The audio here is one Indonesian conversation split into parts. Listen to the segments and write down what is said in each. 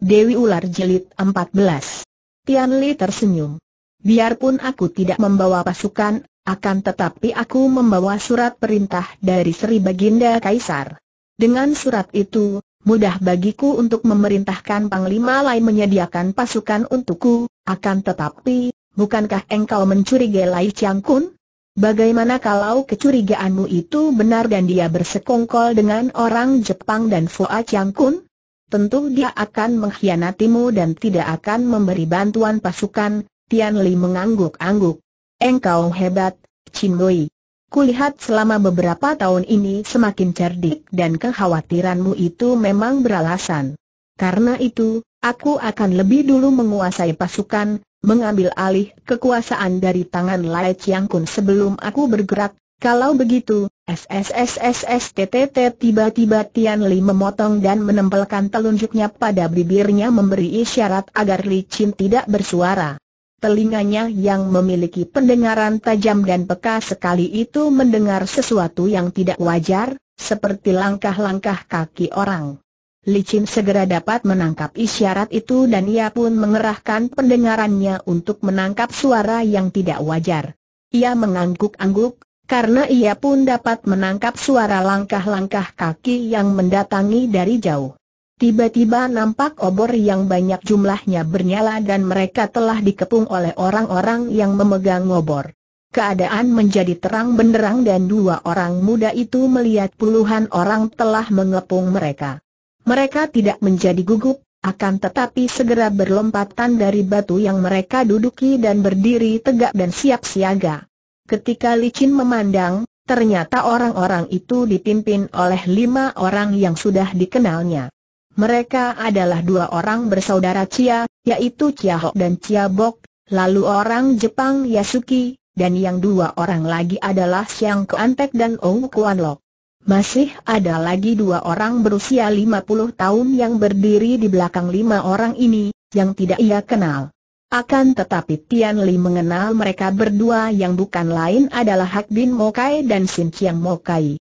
Dewi Ular Jelit 14. Tian Li tersenyum. Biarpun aku tidak membawa pasukan, akan tetapi aku membawa surat perintah dari Sri Baginda Kaisar. Dengan surat itu, mudah bagiku untuk memerintahkan Panglima Lai menyediakan pasukan untukku, akan tetapi, bukankah engkau mencurigai Lai Chiang Kun? Bagaimana kalau kecurigaanmu itu benar dan dia bersekongkol dengan orang Jepang dan Foa Chiang Kun? tentu dia akan mengkhianatimu dan tidak akan memberi bantuan pasukan, Tian Li mengangguk-angguk. Engkau hebat, Chin Wei. Kulihat selama beberapa tahun ini semakin cerdik dan kekhawatiranmu itu memang beralasan. Karena itu, aku akan lebih dulu menguasai pasukan, mengambil alih kekuasaan dari tangan Lai Chiang Kun sebelum aku bergerak, kalau begitu, SSSSSTTT tiba-tiba Tian Li memotong dan menempelkan telunjuknya pada bibirnya memberi isyarat agar Li Chin tidak bersuara. Telinganya yang memiliki pendengaran tajam dan peka sekali itu mendengar sesuatu yang tidak wajar, seperti langkah-langkah kaki orang. Li Chin segera dapat menangkap isyarat itu dan ia pun mengerahkan pendengarannya untuk menangkap suara yang tidak wajar. Ia mengangguk-angguk, karena ia pun dapat menangkap suara langkah-langkah kaki yang mendatangi dari jauh. Tiba-tiba nampak obor yang banyak jumlahnya bernyala dan mereka telah dikepung oleh orang-orang yang memegang obor. Keadaan menjadi terang benderang dan dua orang muda itu melihat puluhan orang telah mengepung mereka. Mereka tidak menjadi gugup, akan tetapi segera berlompatan dari batu yang mereka duduki dan berdiri tegak dan siap siaga. Ketika licin memandang, ternyata orang-orang itu dipimpin oleh lima orang yang sudah dikenalnya. Mereka adalah dua orang bersaudara Cia, yaitu Cia Hok dan Cia Bok, lalu orang Jepang Yasuki, dan yang dua orang lagi adalah Siang Kuantek dan Ong Kuan Lok. Masih ada lagi dua orang berusia lima puluh tahun yang berdiri di belakang lima orang ini, yang tidak ia kenal. Akan tetapi Tian Li mengenal mereka berdua yang bukan lain adalah Hak Bin Mokai dan Sin Chiang Mokai.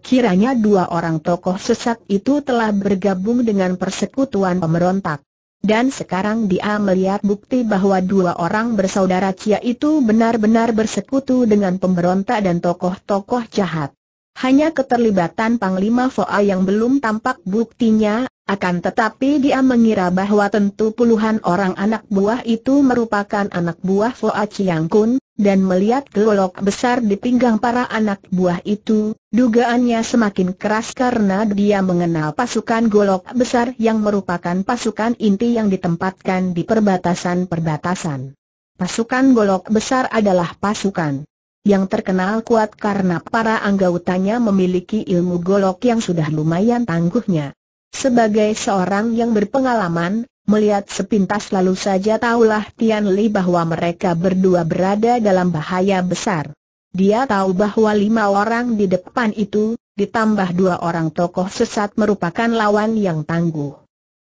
Kiranya dua orang tokoh sesat itu telah bergabung dengan persekutuan pemberontak. Dan sekarang dia melihat bukti bahwa dua orang bersaudara Cia itu benar-benar bersekutu dengan pemberontak dan tokoh-tokoh jahat. Hanya keterlibatan Panglima Foa yang belum tampak buktinya, akan tetapi dia mengira bahwa tentu puluhan orang anak buah itu merupakan anak buah Foa Chiang Kun, dan melihat gelolok besar di pinggang para anak buah itu, dugaannya semakin keras karena dia mengenal pasukan golok besar yang merupakan pasukan inti yang ditempatkan di perbatasan-perbatasan. Pasukan golok besar adalah pasukan yang terkenal kuat karena para anggotanya memiliki ilmu golok yang sudah lumayan tangguhnya. Sebagai seorang yang berpengalaman, melihat sepintas lalu saja tahulah Tian Li bahwa mereka berdua berada dalam bahaya besar. Dia tahu bahwa lima orang di depan itu, ditambah dua orang tokoh sesat merupakan lawan yang tangguh.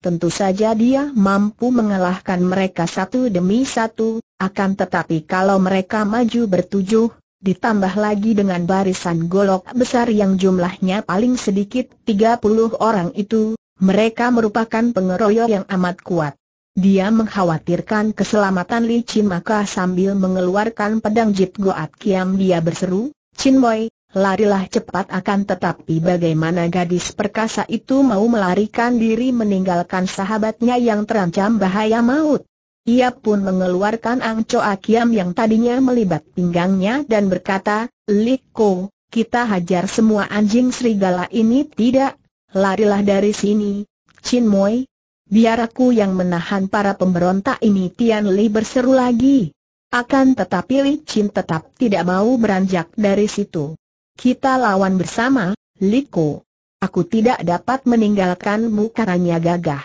Tentu saja dia mampu mengalahkan mereka satu demi satu, akan tetapi kalau mereka maju bertujuh, Ditambah lagi dengan barisan golok besar yang jumlahnya paling sedikit 30 orang itu, mereka merupakan pengeroyok yang amat kuat. Dia mengkhawatirkan keselamatan Li Chin maka sambil mengeluarkan pedang Jit Goat Kiam dia berseru, Chin Boy, larilah cepat akan tetapi bagaimana gadis perkasa itu mau melarikan diri meninggalkan sahabatnya yang terancam bahaya maut. Ia pun mengeluarkan Angcoa Kiam yang tadinya melibat pinggangnya dan berkata, Li Liko, kita hajar semua anjing serigala ini tidak, larilah dari sini, Chin Moi. Biar aku yang menahan para pemberontak ini Tian Li berseru lagi. Akan tetapi Li Chin tetap tidak mau beranjak dari situ. Kita lawan bersama, Li Liko. Aku tidak dapat meninggalkanmu karanya gagah.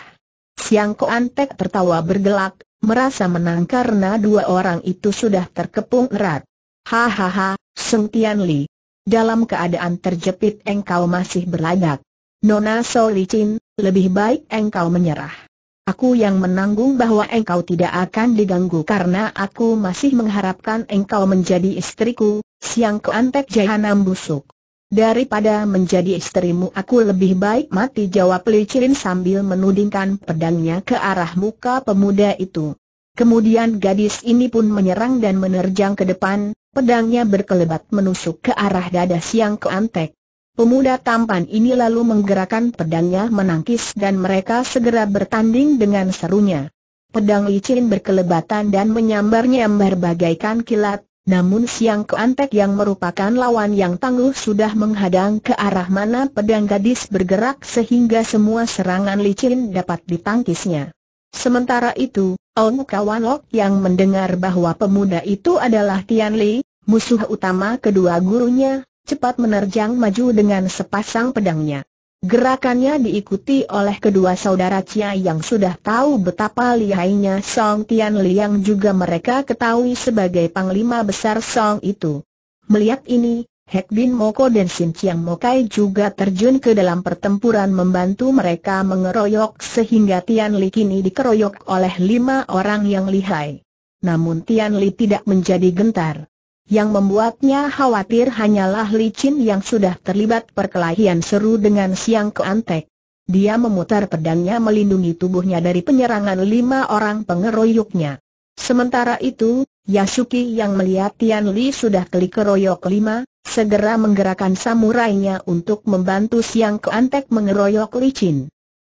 Siang Tek tertawa bergelak, merasa menang karena dua orang itu sudah terkepung erat. Hahaha, Seng Tian Li. Dalam keadaan terjepit engkau masih berlagak. Nona Chin, lebih baik engkau menyerah. Aku yang menanggung bahwa engkau tidak akan diganggu karena aku masih mengharapkan engkau menjadi istriku, siang keantek jahanam busuk. Daripada menjadi istrimu aku lebih baik mati jawab Licin sambil menudingkan pedangnya ke arah muka pemuda itu. Kemudian gadis ini pun menyerang dan menerjang ke depan, pedangnya berkelebat menusuk ke arah dada siang keantek. Pemuda tampan ini lalu menggerakkan pedangnya menangkis dan mereka segera bertanding dengan serunya. Pedang licin berkelebatan dan menyambar-nyambar bagaikan kilat, namun Siang Keantek yang merupakan lawan yang tangguh sudah menghadang ke arah mana pedang gadis bergerak sehingga semua serangan licin dapat ditangkisnya. Sementara itu, Ong Kawan Lok yang mendengar bahwa pemuda itu adalah Tian Li, musuh utama kedua gurunya, cepat menerjang maju dengan sepasang pedangnya. Gerakannya diikuti oleh kedua saudara Cia yang sudah tahu betapa lihainya Song Tian Liang juga mereka ketahui sebagai panglima besar Song itu. Melihat ini, Hek Bin Moko dan Sin Chiang Mokai juga terjun ke dalam pertempuran membantu mereka mengeroyok sehingga Tian Li kini dikeroyok oleh lima orang yang lihai. Namun Tian Li tidak menjadi gentar. Yang membuatnya khawatir hanyalah Li licin yang sudah terlibat perkelahian seru dengan siang keantek. Dia memutar pedangnya melindungi tubuhnya dari penyerangan lima orang pengeroyoknya. Sementara itu, Yasuki yang melihat Tian Li sudah keroyok lima, segera menggerakkan samurainya untuk membantu siang keantek mengeroyok Li licin.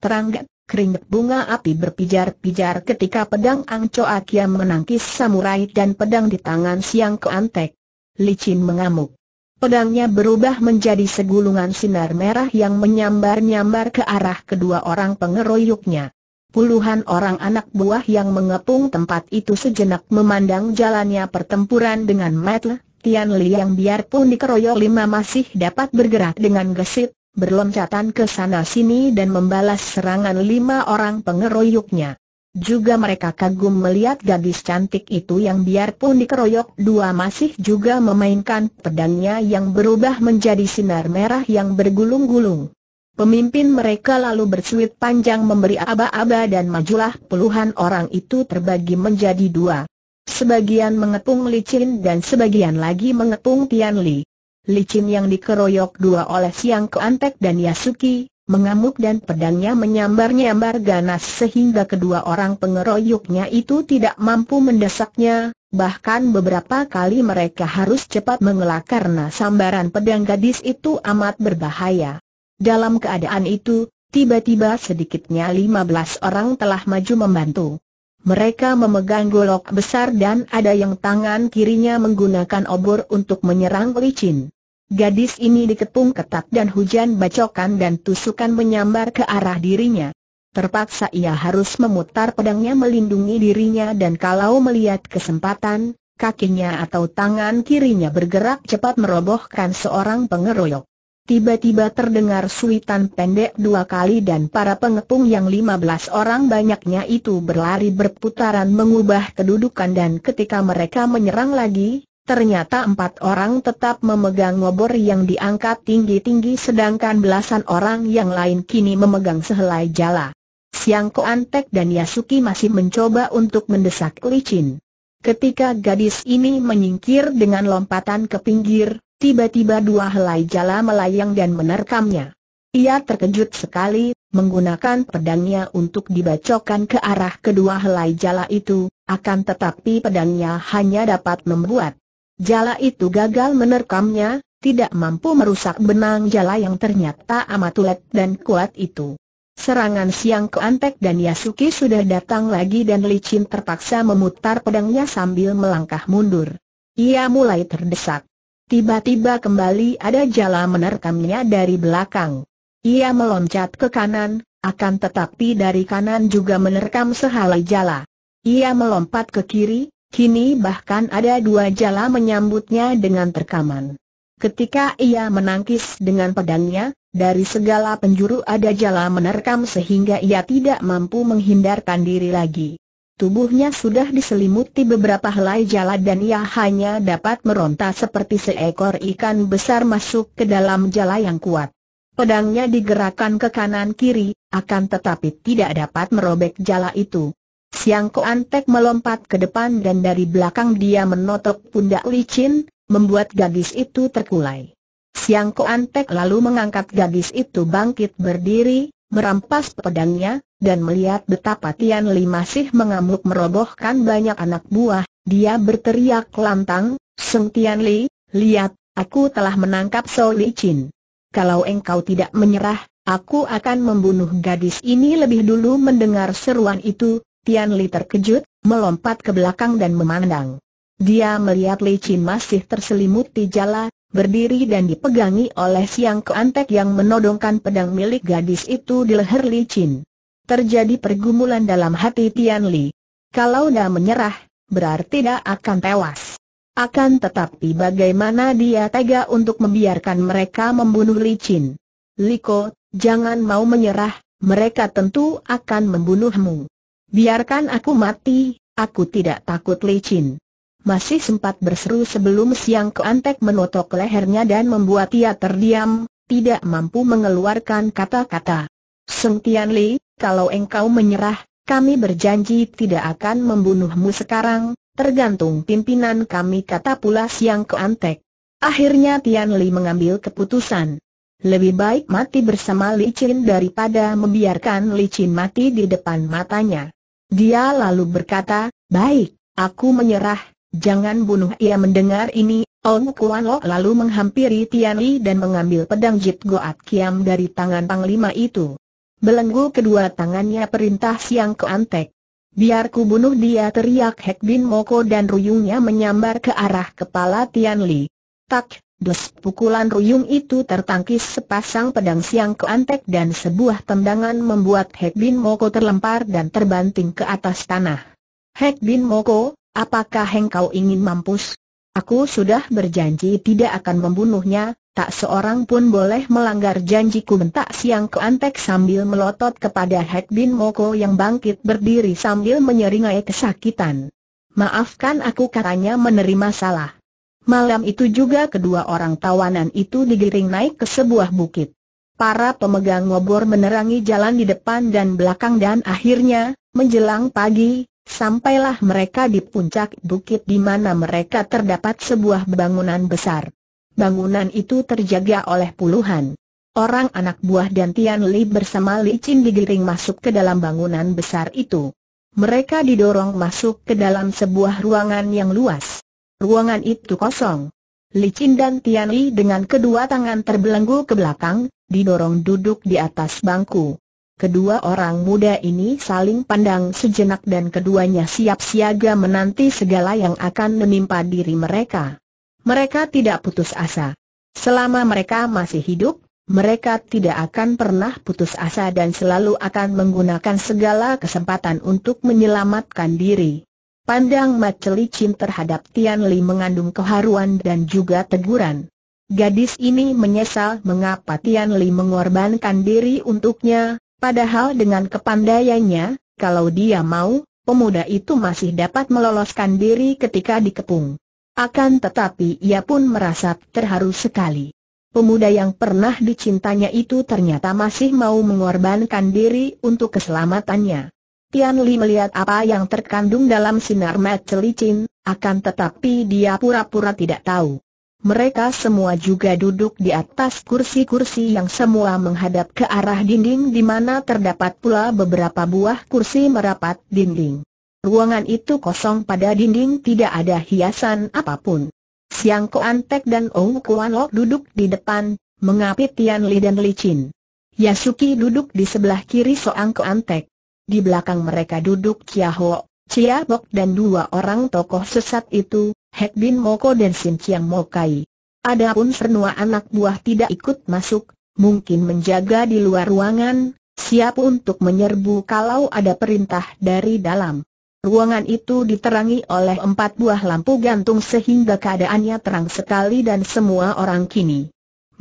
Terangkat keringat bunga api berpijar-pijar ketika pedang Angco Akia menangkis samurai dan pedang di tangan Siang Keantek. Licin mengamuk. Pedangnya berubah menjadi segulungan sinar merah yang menyambar-nyambar ke arah kedua orang pengeroyoknya. Puluhan orang anak buah yang mengepung tempat itu sejenak memandang jalannya pertempuran dengan Matle, Tian Li yang biarpun dikeroyok lima masih dapat bergerak dengan gesit, berloncatan ke sana-sini dan membalas serangan lima orang pengeroyoknya. Juga mereka kagum melihat gadis cantik itu yang biarpun dikeroyok dua masih juga memainkan pedangnya yang berubah menjadi sinar merah yang bergulung-gulung. Pemimpin mereka lalu bersuit panjang memberi aba-aba dan majulah puluhan orang itu terbagi menjadi dua. Sebagian mengepung Li Licin dan sebagian lagi mengepung Tian Li licin yang dikeroyok dua oleh Siang Keantek dan Yasuki, mengamuk dan pedangnya menyambar-nyambar ganas sehingga kedua orang pengeroyoknya itu tidak mampu mendesaknya, bahkan beberapa kali mereka harus cepat mengelak karena sambaran pedang gadis itu amat berbahaya. Dalam keadaan itu, tiba-tiba sedikitnya lima belas orang telah maju membantu. Mereka memegang golok besar dan ada yang tangan kirinya menggunakan obor untuk menyerang licin. Gadis ini dikepung ketat dan hujan bacokan dan tusukan menyambar ke arah dirinya. Terpaksa ia harus memutar pedangnya melindungi dirinya dan kalau melihat kesempatan, kakinya atau tangan kirinya bergerak cepat merobohkan seorang pengeroyok. Tiba-tiba terdengar suitan pendek dua kali dan para pengepung yang lima belas orang banyaknya itu berlari berputaran mengubah kedudukan dan ketika mereka menyerang lagi, ternyata empat orang tetap memegang obor yang diangkat tinggi-tinggi sedangkan belasan orang yang lain kini memegang sehelai jala. Siang Koantek dan Yasuki masih mencoba untuk mendesak licin. Ketika gadis ini menyingkir dengan lompatan ke pinggir, Tiba-tiba dua helai jala melayang dan menerkamnya. Ia terkejut sekali, menggunakan pedangnya untuk dibacokan ke arah kedua helai jala itu, akan tetapi pedangnya hanya dapat membuat jala itu gagal menerkamnya, tidak mampu merusak benang jala yang ternyata amat ulet dan kuat itu. Serangan siang ke Antek dan Yasuki sudah datang lagi dan Licin terpaksa memutar pedangnya sambil melangkah mundur. Ia mulai terdesak. Tiba-tiba kembali ada jala menerkamnya dari belakang. Ia meloncat ke kanan, akan tetapi dari kanan juga menerkam sehelai jala. Ia melompat ke kiri, kini bahkan ada dua jala menyambutnya dengan terkaman. Ketika ia menangkis dengan pedangnya, dari segala penjuru ada jala menerkam sehingga ia tidak mampu menghindarkan diri lagi. Tubuhnya sudah diselimuti beberapa helai jala dan ia hanya dapat meronta seperti seekor ikan besar masuk ke dalam jala yang kuat. Pedangnya digerakkan ke kanan kiri, akan tetapi tidak dapat merobek jala itu. Siang Koantek melompat ke depan dan dari belakang dia menotok pundak licin, membuat gadis itu terkulai. Siang Koantek lalu mengangkat gadis itu bangkit berdiri, merampas pedangnya, dan melihat betapa Tian Li masih mengamuk merobohkan banyak anak buah, dia berteriak lantang, Seng Tian Li, lihat, aku telah menangkap So Li Chin. Kalau engkau tidak menyerah, aku akan membunuh gadis ini lebih dulu mendengar seruan itu, Tian Li terkejut, melompat ke belakang dan memandang. Dia melihat Li Chin masih terselimuti jala, berdiri dan dipegangi oleh siang keantek yang menodongkan pedang milik gadis itu di leher Li Chin. Terjadi pergumulan dalam hati Tian Li. Kalau tidak menyerah, berarti tidak akan tewas. Akan tetapi bagaimana dia tega untuk membiarkan mereka membunuh Li Chin? Ko, jangan mau menyerah, mereka tentu akan membunuhmu. Biarkan aku mati, aku tidak takut Li licin masih sempat berseru sebelum siang keantek menotok lehernya dan membuat ia terdiam, tidak mampu mengeluarkan kata-kata. Seng Tian Li, kalau engkau menyerah, kami berjanji tidak akan membunuhmu sekarang, tergantung pimpinan kami kata pula siang keantek. Akhirnya Tian Li mengambil keputusan. Lebih baik mati bersama Li Qin daripada membiarkan Li Qin mati di depan matanya. Dia lalu berkata, baik, aku menyerah, Jangan bunuh ia mendengar ini, Ong Kuan Lo lalu menghampiri Tian Li dan mengambil pedang Jit Goat Kiam dari tangan panglima itu. Belenggu kedua tangannya perintah Siang ke Antek. Biar ku bunuh dia teriak Hek Bin Moko dan ruyungnya menyambar ke arah kepala Tian Li. Tak, des pukulan ruyung itu tertangkis sepasang pedang Siang ke Antek dan sebuah tendangan membuat Hek Bin Moko terlempar dan terbanting ke atas tanah. Hek Bin Moko, Apakah engkau ingin mampus? Aku sudah berjanji tidak akan membunuhnya, tak seorang pun boleh melanggar janjiku bentak siang ke antek sambil melotot kepada Hek Bin Moko yang bangkit berdiri sambil menyeringai kesakitan. Maafkan aku katanya menerima salah. Malam itu juga kedua orang tawanan itu digiring naik ke sebuah bukit. Para pemegang ngobor menerangi jalan di depan dan belakang dan akhirnya, menjelang pagi, Sampailah mereka di puncak bukit di mana mereka terdapat sebuah bangunan besar. Bangunan itu terjaga oleh puluhan orang anak buah dan Tian Li bersama Li Chin digiring masuk ke dalam bangunan besar itu. Mereka didorong masuk ke dalam sebuah ruangan yang luas. Ruangan itu kosong. Li Chin dan Tian Li dengan kedua tangan terbelenggu ke belakang, didorong duduk di atas bangku. Kedua orang muda ini saling pandang sejenak dan keduanya siap siaga menanti segala yang akan menimpa diri mereka. Mereka tidak putus asa. Selama mereka masih hidup, mereka tidak akan pernah putus asa dan selalu akan menggunakan segala kesempatan untuk menyelamatkan diri. Pandang macelicin terhadap Tian Li mengandung keharuan dan juga teguran. Gadis ini menyesal mengapa Tian Li mengorbankan diri untuknya, Padahal dengan kepandaiannya, kalau dia mau, pemuda itu masih dapat meloloskan diri ketika dikepung. Akan tetapi ia pun merasa terharu sekali. Pemuda yang pernah dicintanya itu ternyata masih mau mengorbankan diri untuk keselamatannya. Tian Li melihat apa yang terkandung dalam sinar mat celicin, akan tetapi dia pura-pura tidak tahu mereka semua juga duduk di atas kursi-kursi yang semua menghadap ke arah dinding di mana terdapat pula beberapa buah kursi merapat dinding. Ruangan itu kosong pada dinding tidak ada hiasan apapun. Siang Koan Tek dan Ong Kuan Lok duduk di depan, mengapit Tian Li dan Li Chin. Yasuki duduk di sebelah kiri Soang Koan Tek. Di belakang mereka duduk Chia Ho, Chia Bok dan dua orang tokoh sesat itu, Hek Bin Moko dan Sin Chiang Mokai. Adapun senua anak buah tidak ikut masuk, mungkin menjaga di luar ruangan, siap untuk menyerbu kalau ada perintah dari dalam. Ruangan itu diterangi oleh empat buah lampu gantung sehingga keadaannya terang sekali dan semua orang kini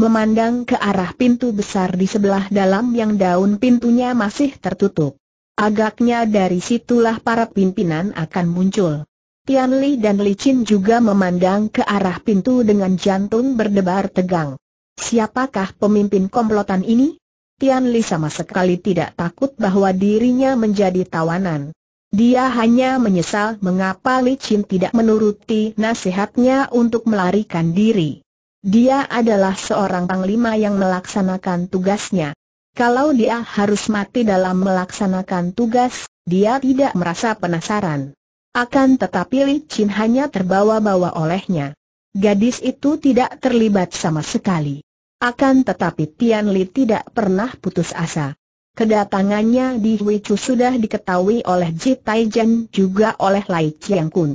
memandang ke arah pintu besar di sebelah dalam yang daun pintunya masih tertutup. Agaknya dari situlah para pimpinan akan muncul. Tian Li dan Li Qin juga memandang ke arah pintu dengan jantung berdebar tegang. Siapakah pemimpin komplotan ini? Tian Li sama sekali tidak takut bahwa dirinya menjadi tawanan. Dia hanya menyesal mengapa Li Qin tidak menuruti nasihatnya untuk melarikan diri. Dia adalah seorang panglima yang melaksanakan tugasnya. Kalau dia harus mati dalam melaksanakan tugas, dia tidak merasa penasaran. Akan tetapi Li Chin hanya terbawa-bawa olehnya. Gadis itu tidak terlibat sama sekali. Akan tetapi Tian Li tidak pernah putus asa. Kedatangannya di Chu sudah diketahui oleh Ji Taijan juga oleh Lai Chiang Kun.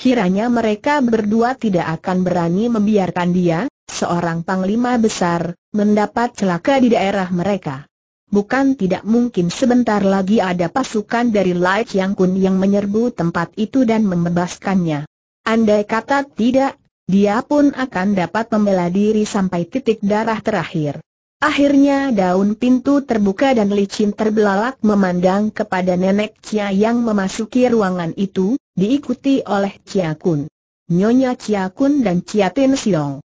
Kiranya mereka berdua tidak akan berani membiarkan dia, seorang panglima besar, mendapat celaka di daerah mereka. Bukan tidak mungkin sebentar lagi ada pasukan dari Lai Chiang Kun yang menyerbu tempat itu dan membebaskannya. Andai kata tidak, dia pun akan dapat membela diri sampai titik darah terakhir. Akhirnya daun pintu terbuka dan licin terbelalak memandang kepada nenek Cia yang memasuki ruangan itu, diikuti oleh Cia Kun. Nyonya Cia Kun dan Cia Tin Siong.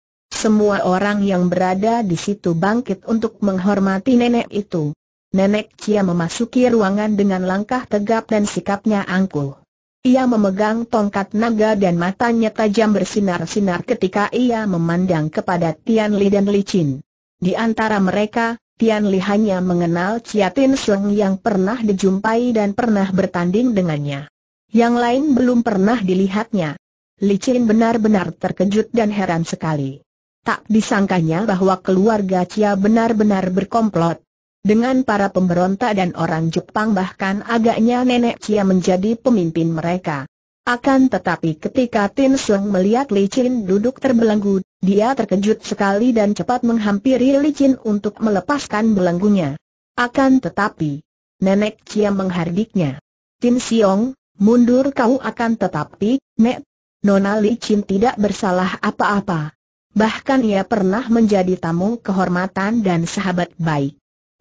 Semua orang yang berada di situ bangkit untuk menghormati nenek itu. Nenek Cia memasuki ruangan dengan langkah tegap dan sikapnya angkuh. Ia memegang tongkat naga dan matanya tajam bersinar-sinar ketika ia memandang kepada Tian Li dan Li Chin. Di antara mereka, Tian Li hanya mengenal Chia Tin Seng yang pernah dijumpai dan pernah bertanding dengannya. Yang lain belum pernah dilihatnya. Li Chin benar-benar terkejut dan heran sekali. Tak disangkanya bahwa keluarga Cia benar-benar berkomplot. Dengan para pemberontak dan orang Jepang bahkan agaknya nenek Cia menjadi pemimpin mereka. Akan tetapi ketika Tin Sung melihat Li Chin duduk terbelenggu, dia terkejut sekali dan cepat menghampiri Li Chin untuk melepaskan belenggunya. Akan tetapi, nenek Cia menghardiknya. Tin Siong, mundur kau akan tetapi, Nek. Nona Li Chin tidak bersalah apa-apa. Bahkan ia pernah menjadi tamu kehormatan dan sahabat baik.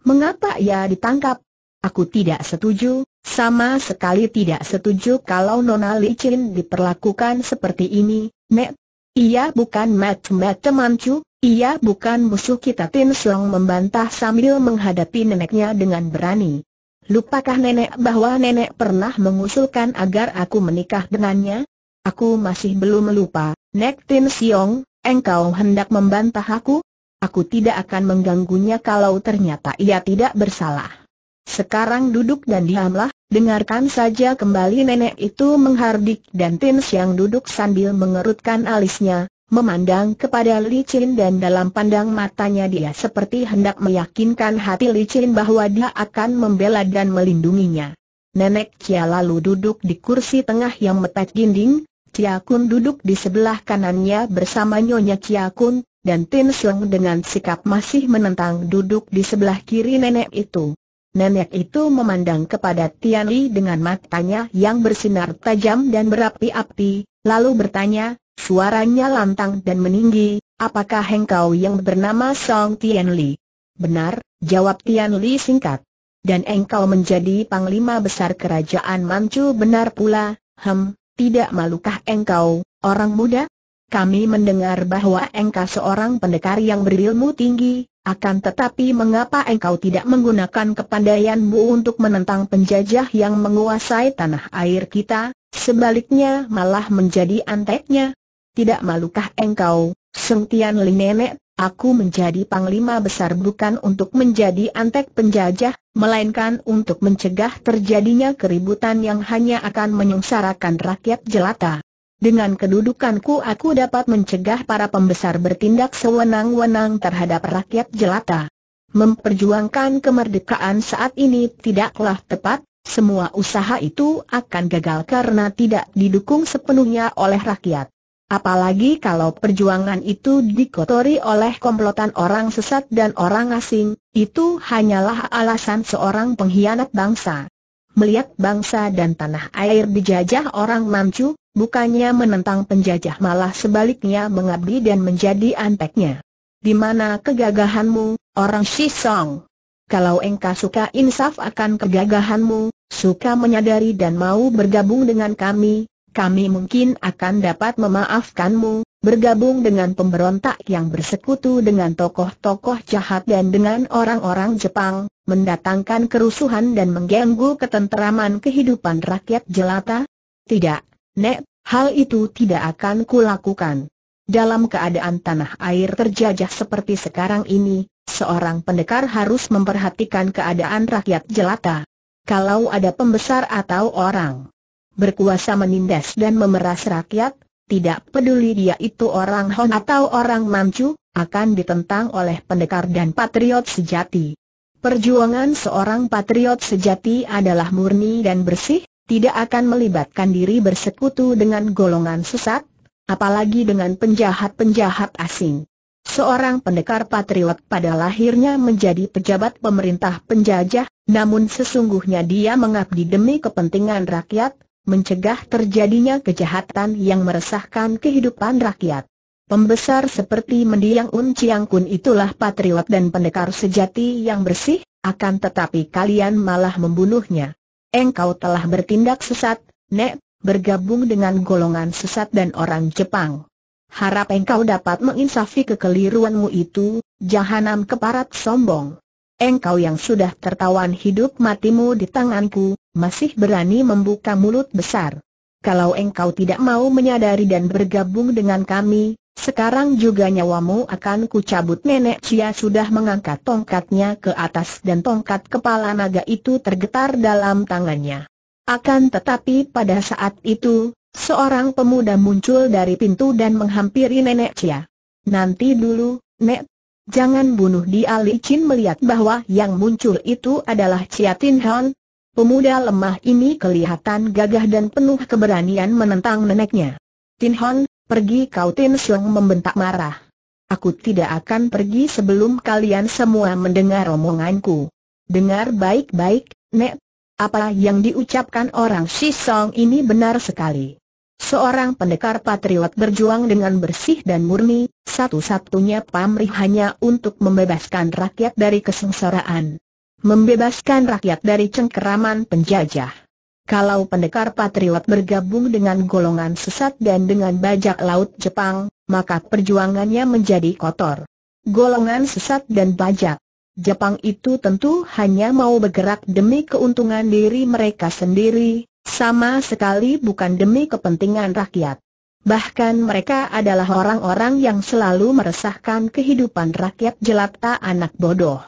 Mengapa ia ditangkap? Aku tidak setuju, sama sekali tidak setuju kalau Nona Licin diperlakukan seperti ini, Nek. Ia bukan macam-macam mancu, ia bukan musuh kita Tin Song membantah sambil menghadapi neneknya dengan berani. Lupakah nenek bahwa nenek pernah mengusulkan agar aku menikah dengannya? Aku masih belum lupa, Nek Tin Siong, Engkau hendak membantah aku? Aku tidak akan mengganggunya kalau ternyata ia tidak bersalah. Sekarang duduk dan diamlah, dengarkan saja kembali nenek itu menghardik dan Tins yang duduk sambil mengerutkan alisnya, memandang kepada Licin dan dalam pandang matanya dia seperti hendak meyakinkan hati Licin bahwa dia akan membela dan melindunginya. Nenek Chia lalu duduk di kursi tengah yang metat dinding, Chia Kun duduk di sebelah kanannya bersama Nyonya Chia Kun, dan Tin Sung dengan sikap masih menentang duduk di sebelah kiri nenek itu. Nenek itu memandang kepada Tian Li dengan matanya yang bersinar tajam dan berapi-api, lalu bertanya, suaranya lantang dan meninggi, apakah engkau yang bernama Song Tian Li? Benar, jawab Tian Li singkat. Dan engkau menjadi panglima besar kerajaan Manchu benar pula, hem, tidak malukah engkau, orang muda? Kami mendengar bahwa engkau seorang pendekar yang berilmu tinggi, akan tetapi mengapa engkau tidak menggunakan kepandaianmu untuk menentang penjajah yang menguasai tanah air kita, sebaliknya malah menjadi anteknya? Tidak malukah engkau, Seng Tian Li Nenek, aku menjadi panglima besar bukan untuk menjadi antek penjajah, melainkan untuk mencegah terjadinya keributan yang hanya akan menyengsarakan rakyat jelata. Dengan kedudukanku aku dapat mencegah para pembesar bertindak sewenang-wenang terhadap rakyat jelata. Memperjuangkan kemerdekaan saat ini tidaklah tepat, semua usaha itu akan gagal karena tidak didukung sepenuhnya oleh rakyat. Apalagi kalau perjuangan itu dikotori oleh komplotan orang sesat dan orang asing, itu hanyalah alasan seorang pengkhianat bangsa. Melihat bangsa dan tanah air dijajah orang Manchu, bukannya menentang penjajah malah sebaliknya mengabdi dan menjadi anteknya. Di mana kegagahanmu, orang Shisong? Kalau engkau suka insaf akan kegagahanmu, suka menyadari dan mau bergabung dengan kami, kami mungkin akan dapat memaafkanmu, bergabung dengan pemberontak yang bersekutu dengan tokoh-tokoh jahat dan dengan orang-orang Jepang, mendatangkan kerusuhan dan mengganggu ketenteraman kehidupan rakyat jelata? Tidak, Nek, hal itu tidak akan kulakukan. Dalam keadaan tanah air terjajah seperti sekarang ini, seorang pendekar harus memperhatikan keadaan rakyat jelata. Kalau ada pembesar atau orang berkuasa menindas dan memeras rakyat, tidak peduli dia itu orang Hon atau orang Manchu, akan ditentang oleh pendekar dan patriot sejati. Perjuangan seorang patriot sejati adalah murni dan bersih, tidak akan melibatkan diri bersekutu dengan golongan sesat, apalagi dengan penjahat-penjahat asing. Seorang pendekar patriot pada lahirnya menjadi pejabat pemerintah penjajah, namun sesungguhnya dia mengabdi demi kepentingan rakyat, mencegah terjadinya kejahatan yang meresahkan kehidupan rakyat. Pembesar seperti mendiang Un Chiang Kun itulah patriot dan pendekar sejati yang bersih, akan tetapi kalian malah membunuhnya. Engkau telah bertindak sesat, Nek, bergabung dengan golongan sesat dan orang Jepang. Harap engkau dapat menginsafi kekeliruanmu itu, jahanam keparat sombong engkau yang sudah tertawan hidup matimu di tanganku, masih berani membuka mulut besar. Kalau engkau tidak mau menyadari dan bergabung dengan kami, sekarang juga nyawamu akan kucabut nenek Cia sudah mengangkat tongkatnya ke atas dan tongkat kepala naga itu tergetar dalam tangannya. Akan tetapi pada saat itu, seorang pemuda muncul dari pintu dan menghampiri nenek Cia. Nanti dulu, Nek, Jangan bunuh dia Li Chin melihat bahwa yang muncul itu adalah Chia Tin Han. Pemuda lemah ini kelihatan gagah dan penuh keberanian menentang neneknya. Tin Han, pergi kau Tin Sung membentak marah. Aku tidak akan pergi sebelum kalian semua mendengar omonganku. Dengar baik-baik, Nek. Apa yang diucapkan orang Shisong ini benar sekali. Seorang pendekar patriot berjuang dengan bersih dan murni, satu-satunya pamrih hanya untuk membebaskan rakyat dari kesengsaraan. Membebaskan rakyat dari cengkeraman penjajah. Kalau pendekar patriot bergabung dengan golongan sesat dan dengan bajak laut Jepang, maka perjuangannya menjadi kotor. Golongan sesat dan bajak Jepang itu tentu hanya mau bergerak demi keuntungan diri mereka sendiri, sama sekali bukan demi kepentingan rakyat. Bahkan mereka adalah orang-orang yang selalu meresahkan kehidupan rakyat jelata anak bodoh.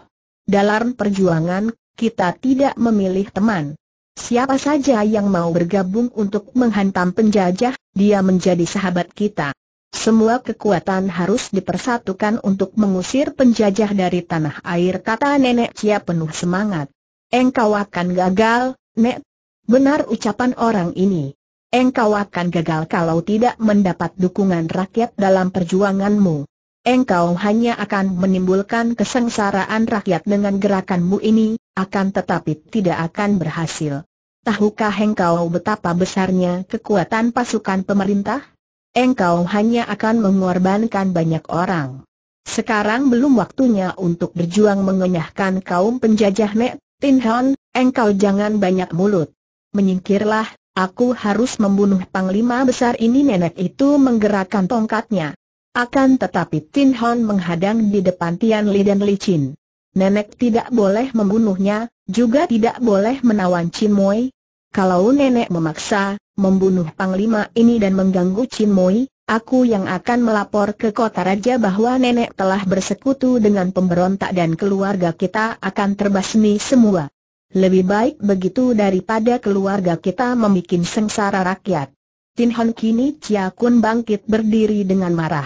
Dalam perjuangan, kita tidak memilih teman. Siapa saja yang mau bergabung untuk menghantam penjajah, dia menjadi sahabat kita. Semua kekuatan harus dipersatukan untuk mengusir penjajah dari tanah air kata nenek Cia penuh semangat. Engkau akan gagal, Nek, Benar ucapan orang ini. Engkau akan gagal kalau tidak mendapat dukungan rakyat dalam perjuanganmu. Engkau hanya akan menimbulkan kesengsaraan rakyat dengan gerakanmu ini, akan tetapi tidak akan berhasil. Tahukah engkau betapa besarnya kekuatan pasukan pemerintah? Engkau hanya akan mengorbankan banyak orang. Sekarang belum waktunya untuk berjuang mengenyahkan kaum penjajah Nek, Tin Hon, engkau jangan banyak mulut menyingkirlah, aku harus membunuh panglima besar ini nenek itu menggerakkan tongkatnya. Akan tetapi Tin Hon menghadang di depan Tian Li dan Li Chin. Nenek tidak boleh membunuhnya, juga tidak boleh menawan Chin Moi. Kalau nenek memaksa, membunuh panglima ini dan mengganggu Chin Moi, aku yang akan melapor ke kota raja bahwa nenek telah bersekutu dengan pemberontak dan keluarga kita akan terbasmi semua. Lebih baik begitu daripada keluarga kita membuat sengsara rakyat. Tin Hon kini Chia Kun bangkit berdiri dengan marah.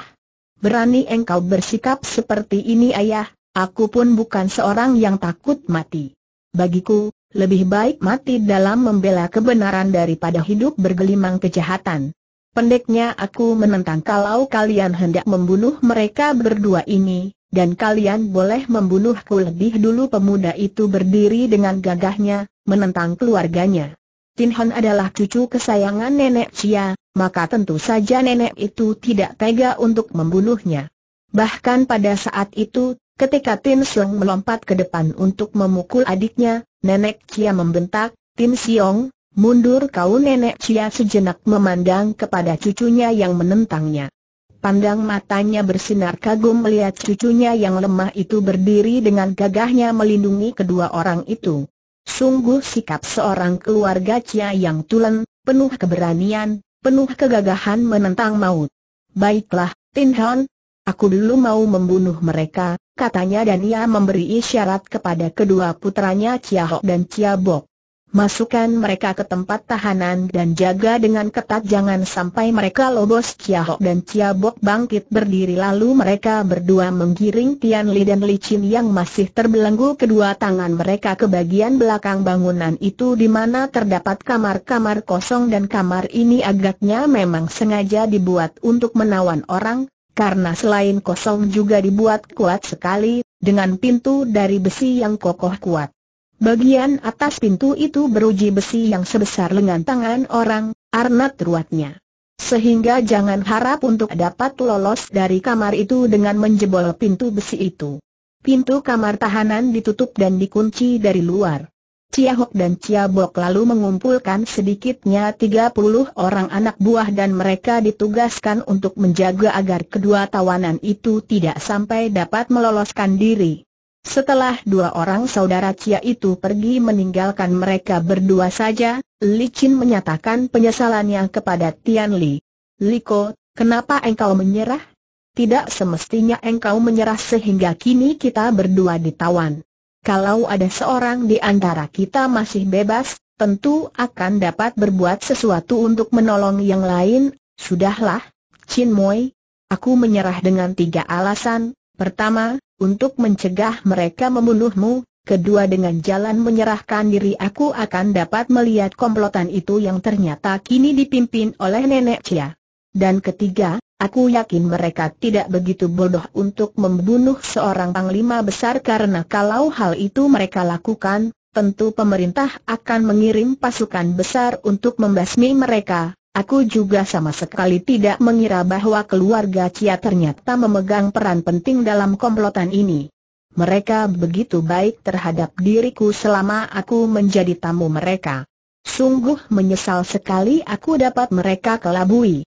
Berani engkau bersikap seperti ini ayah, aku pun bukan seorang yang takut mati. Bagiku, lebih baik mati dalam membela kebenaran daripada hidup bergelimang kejahatan. Pendeknya aku menentang kalau kalian hendak membunuh mereka berdua ini, dan kalian boleh membunuhku lebih dulu pemuda itu berdiri dengan gagahnya, menentang keluarganya. Tin Hon adalah cucu kesayangan nenek Cia, maka tentu saja nenek itu tidak tega untuk membunuhnya. Bahkan pada saat itu, ketika Tin Siong melompat ke depan untuk memukul adiknya, nenek Cia membentak, Tin Siong, mundur kau nenek Cia sejenak memandang kepada cucunya yang menentangnya pandang matanya bersinar kagum melihat cucunya yang lemah itu berdiri dengan gagahnya melindungi kedua orang itu. Sungguh sikap seorang keluarga Cia yang tulen, penuh keberanian, penuh kegagahan menentang maut. Baiklah, Tin Hon, aku dulu mau membunuh mereka, katanya dan ia memberi isyarat kepada kedua putranya Cia Hok dan Cia Bok masukkan mereka ke tempat tahanan dan jaga dengan ketat jangan sampai mereka lobos Hok dan Ciabok bangkit berdiri lalu mereka berdua menggiring Tian Li dan Li Chin yang masih terbelenggu kedua tangan mereka ke bagian belakang bangunan itu di mana terdapat kamar-kamar kosong dan kamar ini agaknya memang sengaja dibuat untuk menawan orang, karena selain kosong juga dibuat kuat sekali, dengan pintu dari besi yang kokoh kuat. Bagian atas pintu itu beruji besi yang sebesar lengan tangan orang, arnat ruatnya. Sehingga jangan harap untuk dapat lolos dari kamar itu dengan menjebol pintu besi itu. Pintu kamar tahanan ditutup dan dikunci dari luar. Hok dan Bok lalu mengumpulkan sedikitnya 30 orang anak buah dan mereka ditugaskan untuk menjaga agar kedua tawanan itu tidak sampai dapat meloloskan diri. Setelah dua orang saudara Cia itu pergi meninggalkan mereka berdua saja, Li Qin menyatakan penyesalannya kepada Tian Li. Li Ko, kenapa engkau menyerah? Tidak semestinya engkau menyerah sehingga kini kita berdua ditawan. Kalau ada seorang di antara kita masih bebas, tentu akan dapat berbuat sesuatu untuk menolong yang lain. Sudahlah, Chin Moi. Aku menyerah dengan tiga alasan, Pertama, untuk mencegah mereka membunuhmu, kedua dengan jalan menyerahkan diri aku akan dapat melihat komplotan itu yang ternyata kini dipimpin oleh nenek Cia. Dan ketiga, aku yakin mereka tidak begitu bodoh untuk membunuh seorang panglima besar karena kalau hal itu mereka lakukan, tentu pemerintah akan mengirim pasukan besar untuk membasmi mereka, Aku juga sama sekali tidak mengira bahwa keluarga Cia ternyata memegang peran penting dalam komplotan ini. Mereka begitu baik terhadap diriku selama aku menjadi tamu mereka. Sungguh menyesal sekali aku dapat mereka kelabui.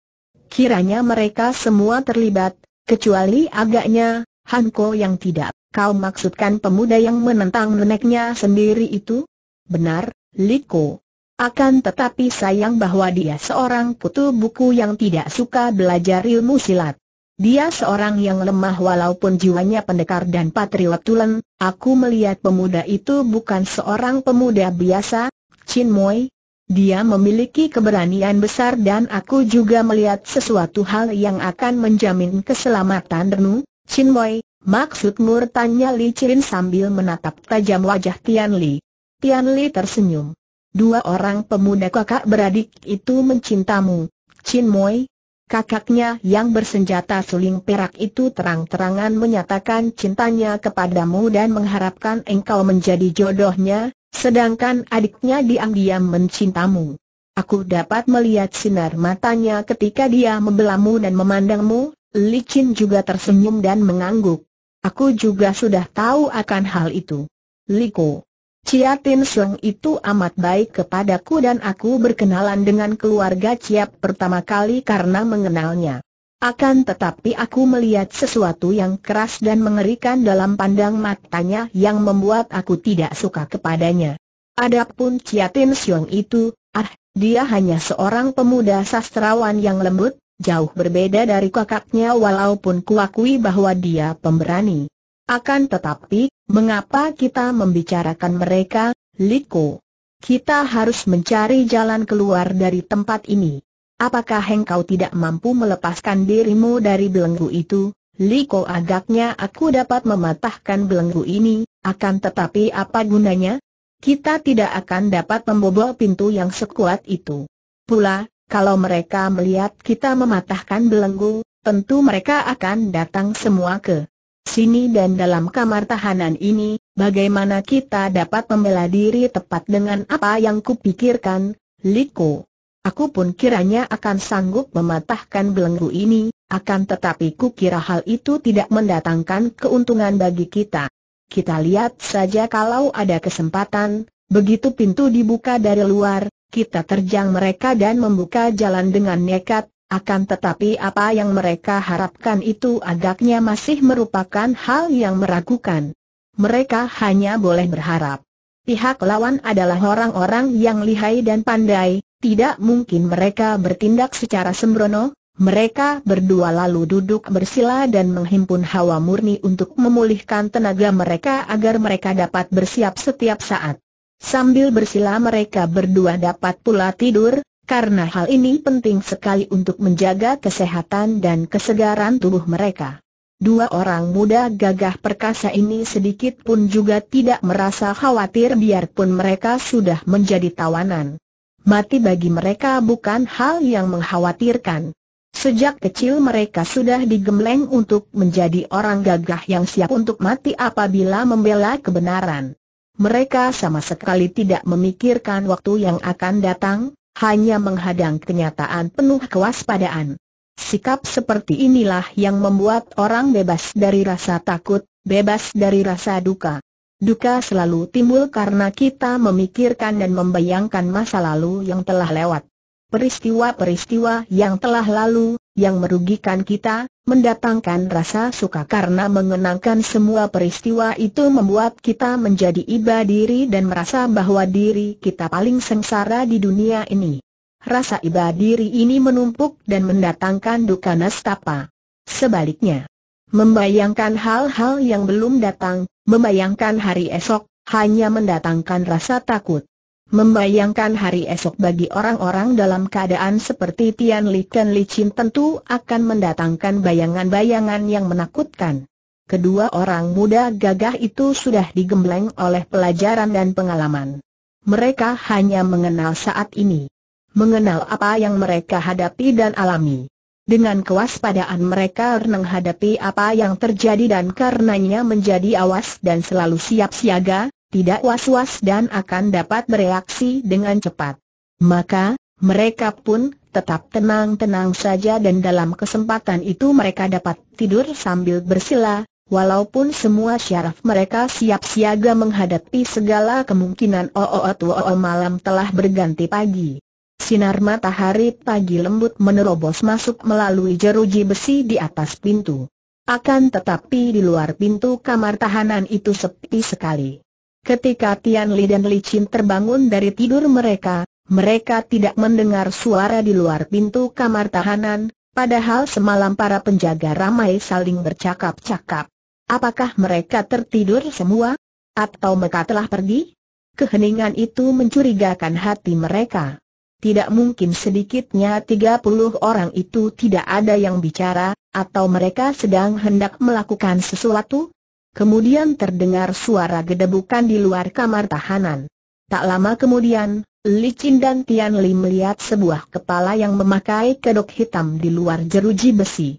Kiranya mereka semua terlibat, kecuali agaknya, Hanko yang tidak. Kau maksudkan pemuda yang menentang neneknya sendiri itu? Benar, Liko. Akan tetapi sayang bahwa dia seorang kutu buku yang tidak suka belajar ilmu silat. Dia seorang yang lemah walaupun jiwanya pendekar dan patriot tulen. aku melihat pemuda itu bukan seorang pemuda biasa, Chin Moi. Dia memiliki keberanian besar dan aku juga melihat sesuatu hal yang akan menjamin keselamatan Renu, Chin Moi, maksudmu tanya Li Chin sambil menatap tajam wajah Tian Li. Tian Li tersenyum dua orang pemuda kakak beradik itu mencintamu. Chin Moy. kakaknya yang bersenjata suling perak itu terang-terangan menyatakan cintanya kepadamu dan mengharapkan engkau menjadi jodohnya, sedangkan adiknya diam-diam mencintamu. Aku dapat melihat sinar matanya ketika dia membelamu dan memandangmu, Li Chin juga tersenyum dan mengangguk. Aku juga sudah tahu akan hal itu. Liko, Chia Tin Seng itu amat baik kepadaku dan aku berkenalan dengan keluarga Ciap pertama kali karena mengenalnya. Akan tetapi aku melihat sesuatu yang keras dan mengerikan dalam pandang matanya yang membuat aku tidak suka kepadanya. Adapun Ciatin Siong itu, ah, dia hanya seorang pemuda sastrawan yang lembut, jauh berbeda dari kakaknya walaupun kuakui bahwa dia pemberani. Akan tetapi, mengapa kita membicarakan mereka, Liko? Kita harus mencari jalan keluar dari tempat ini. Apakah engkau tidak mampu melepaskan dirimu dari belenggu itu? Liko agaknya aku dapat mematahkan belenggu ini, akan tetapi apa gunanya? Kita tidak akan dapat membobol pintu yang sekuat itu. Pula, kalau mereka melihat kita mematahkan belenggu, tentu mereka akan datang semua ke sini dan dalam kamar tahanan ini, bagaimana kita dapat membela diri tepat dengan apa yang kupikirkan, Liko? Aku pun kiranya akan sanggup mematahkan belenggu ini, akan tetapi ku kira hal itu tidak mendatangkan keuntungan bagi kita. Kita lihat saja kalau ada kesempatan, begitu pintu dibuka dari luar, kita terjang mereka dan membuka jalan dengan nekat, akan tetapi apa yang mereka harapkan itu agaknya masih merupakan hal yang meragukan. Mereka hanya boleh berharap. Pihak lawan adalah orang-orang yang lihai dan pandai, tidak mungkin mereka bertindak secara sembrono, mereka berdua lalu duduk bersila dan menghimpun hawa murni untuk memulihkan tenaga mereka agar mereka dapat bersiap setiap saat. Sambil bersila mereka berdua dapat pula tidur, karena hal ini penting sekali untuk menjaga kesehatan dan kesegaran tubuh mereka. Dua orang muda gagah perkasa ini sedikit pun juga tidak merasa khawatir biarpun mereka sudah menjadi tawanan. Mati bagi mereka bukan hal yang mengkhawatirkan. Sejak kecil mereka sudah digembleng untuk menjadi orang gagah yang siap untuk mati apabila membela kebenaran. Mereka sama sekali tidak memikirkan waktu yang akan datang, hanya menghadang kenyataan penuh kewaspadaan. Sikap seperti inilah yang membuat orang bebas dari rasa takut, bebas dari rasa duka. Duka selalu timbul karena kita memikirkan dan membayangkan masa lalu yang telah lewat peristiwa-peristiwa yang telah lalu, yang merugikan kita, mendatangkan rasa suka karena mengenangkan semua peristiwa itu membuat kita menjadi iba diri dan merasa bahwa diri kita paling sengsara di dunia ini. Rasa iba diri ini menumpuk dan mendatangkan duka nestapa. Sebaliknya, membayangkan hal-hal yang belum datang, membayangkan hari esok, hanya mendatangkan rasa takut. Membayangkan hari esok bagi orang-orang dalam keadaan seperti Tian Li dan Li Chin tentu akan mendatangkan bayangan-bayangan yang menakutkan. Kedua orang muda gagah itu sudah digembleng oleh pelajaran dan pengalaman. Mereka hanya mengenal saat ini. Mengenal apa yang mereka hadapi dan alami. Dengan kewaspadaan mereka menghadapi apa yang terjadi dan karenanya menjadi awas dan selalu siap siaga, tidak was-was dan akan dapat bereaksi dengan cepat. Maka, mereka pun tetap tenang-tenang saja dan dalam kesempatan itu mereka dapat tidur sambil bersila, walaupun semua syaraf mereka siap siaga menghadapi segala kemungkinan oot oo malam telah berganti pagi. Sinar matahari pagi lembut menerobos masuk melalui jeruji besi di atas pintu. Akan tetapi di luar pintu kamar tahanan itu sepi sekali. Ketika Tian Li dan Li Qin terbangun dari tidur mereka, mereka tidak mendengar suara di luar pintu kamar tahanan, padahal semalam para penjaga ramai saling bercakap-cakap. Apakah mereka tertidur semua? Atau mereka telah pergi? Keheningan itu mencurigakan hati mereka. Tidak mungkin sedikitnya 30 orang itu tidak ada yang bicara, atau mereka sedang hendak melakukan sesuatu? Kemudian terdengar suara gedebukan di luar kamar tahanan. Tak lama kemudian, Li Licin dan Tian Li melihat sebuah kepala yang memakai kedok hitam di luar jeruji besi.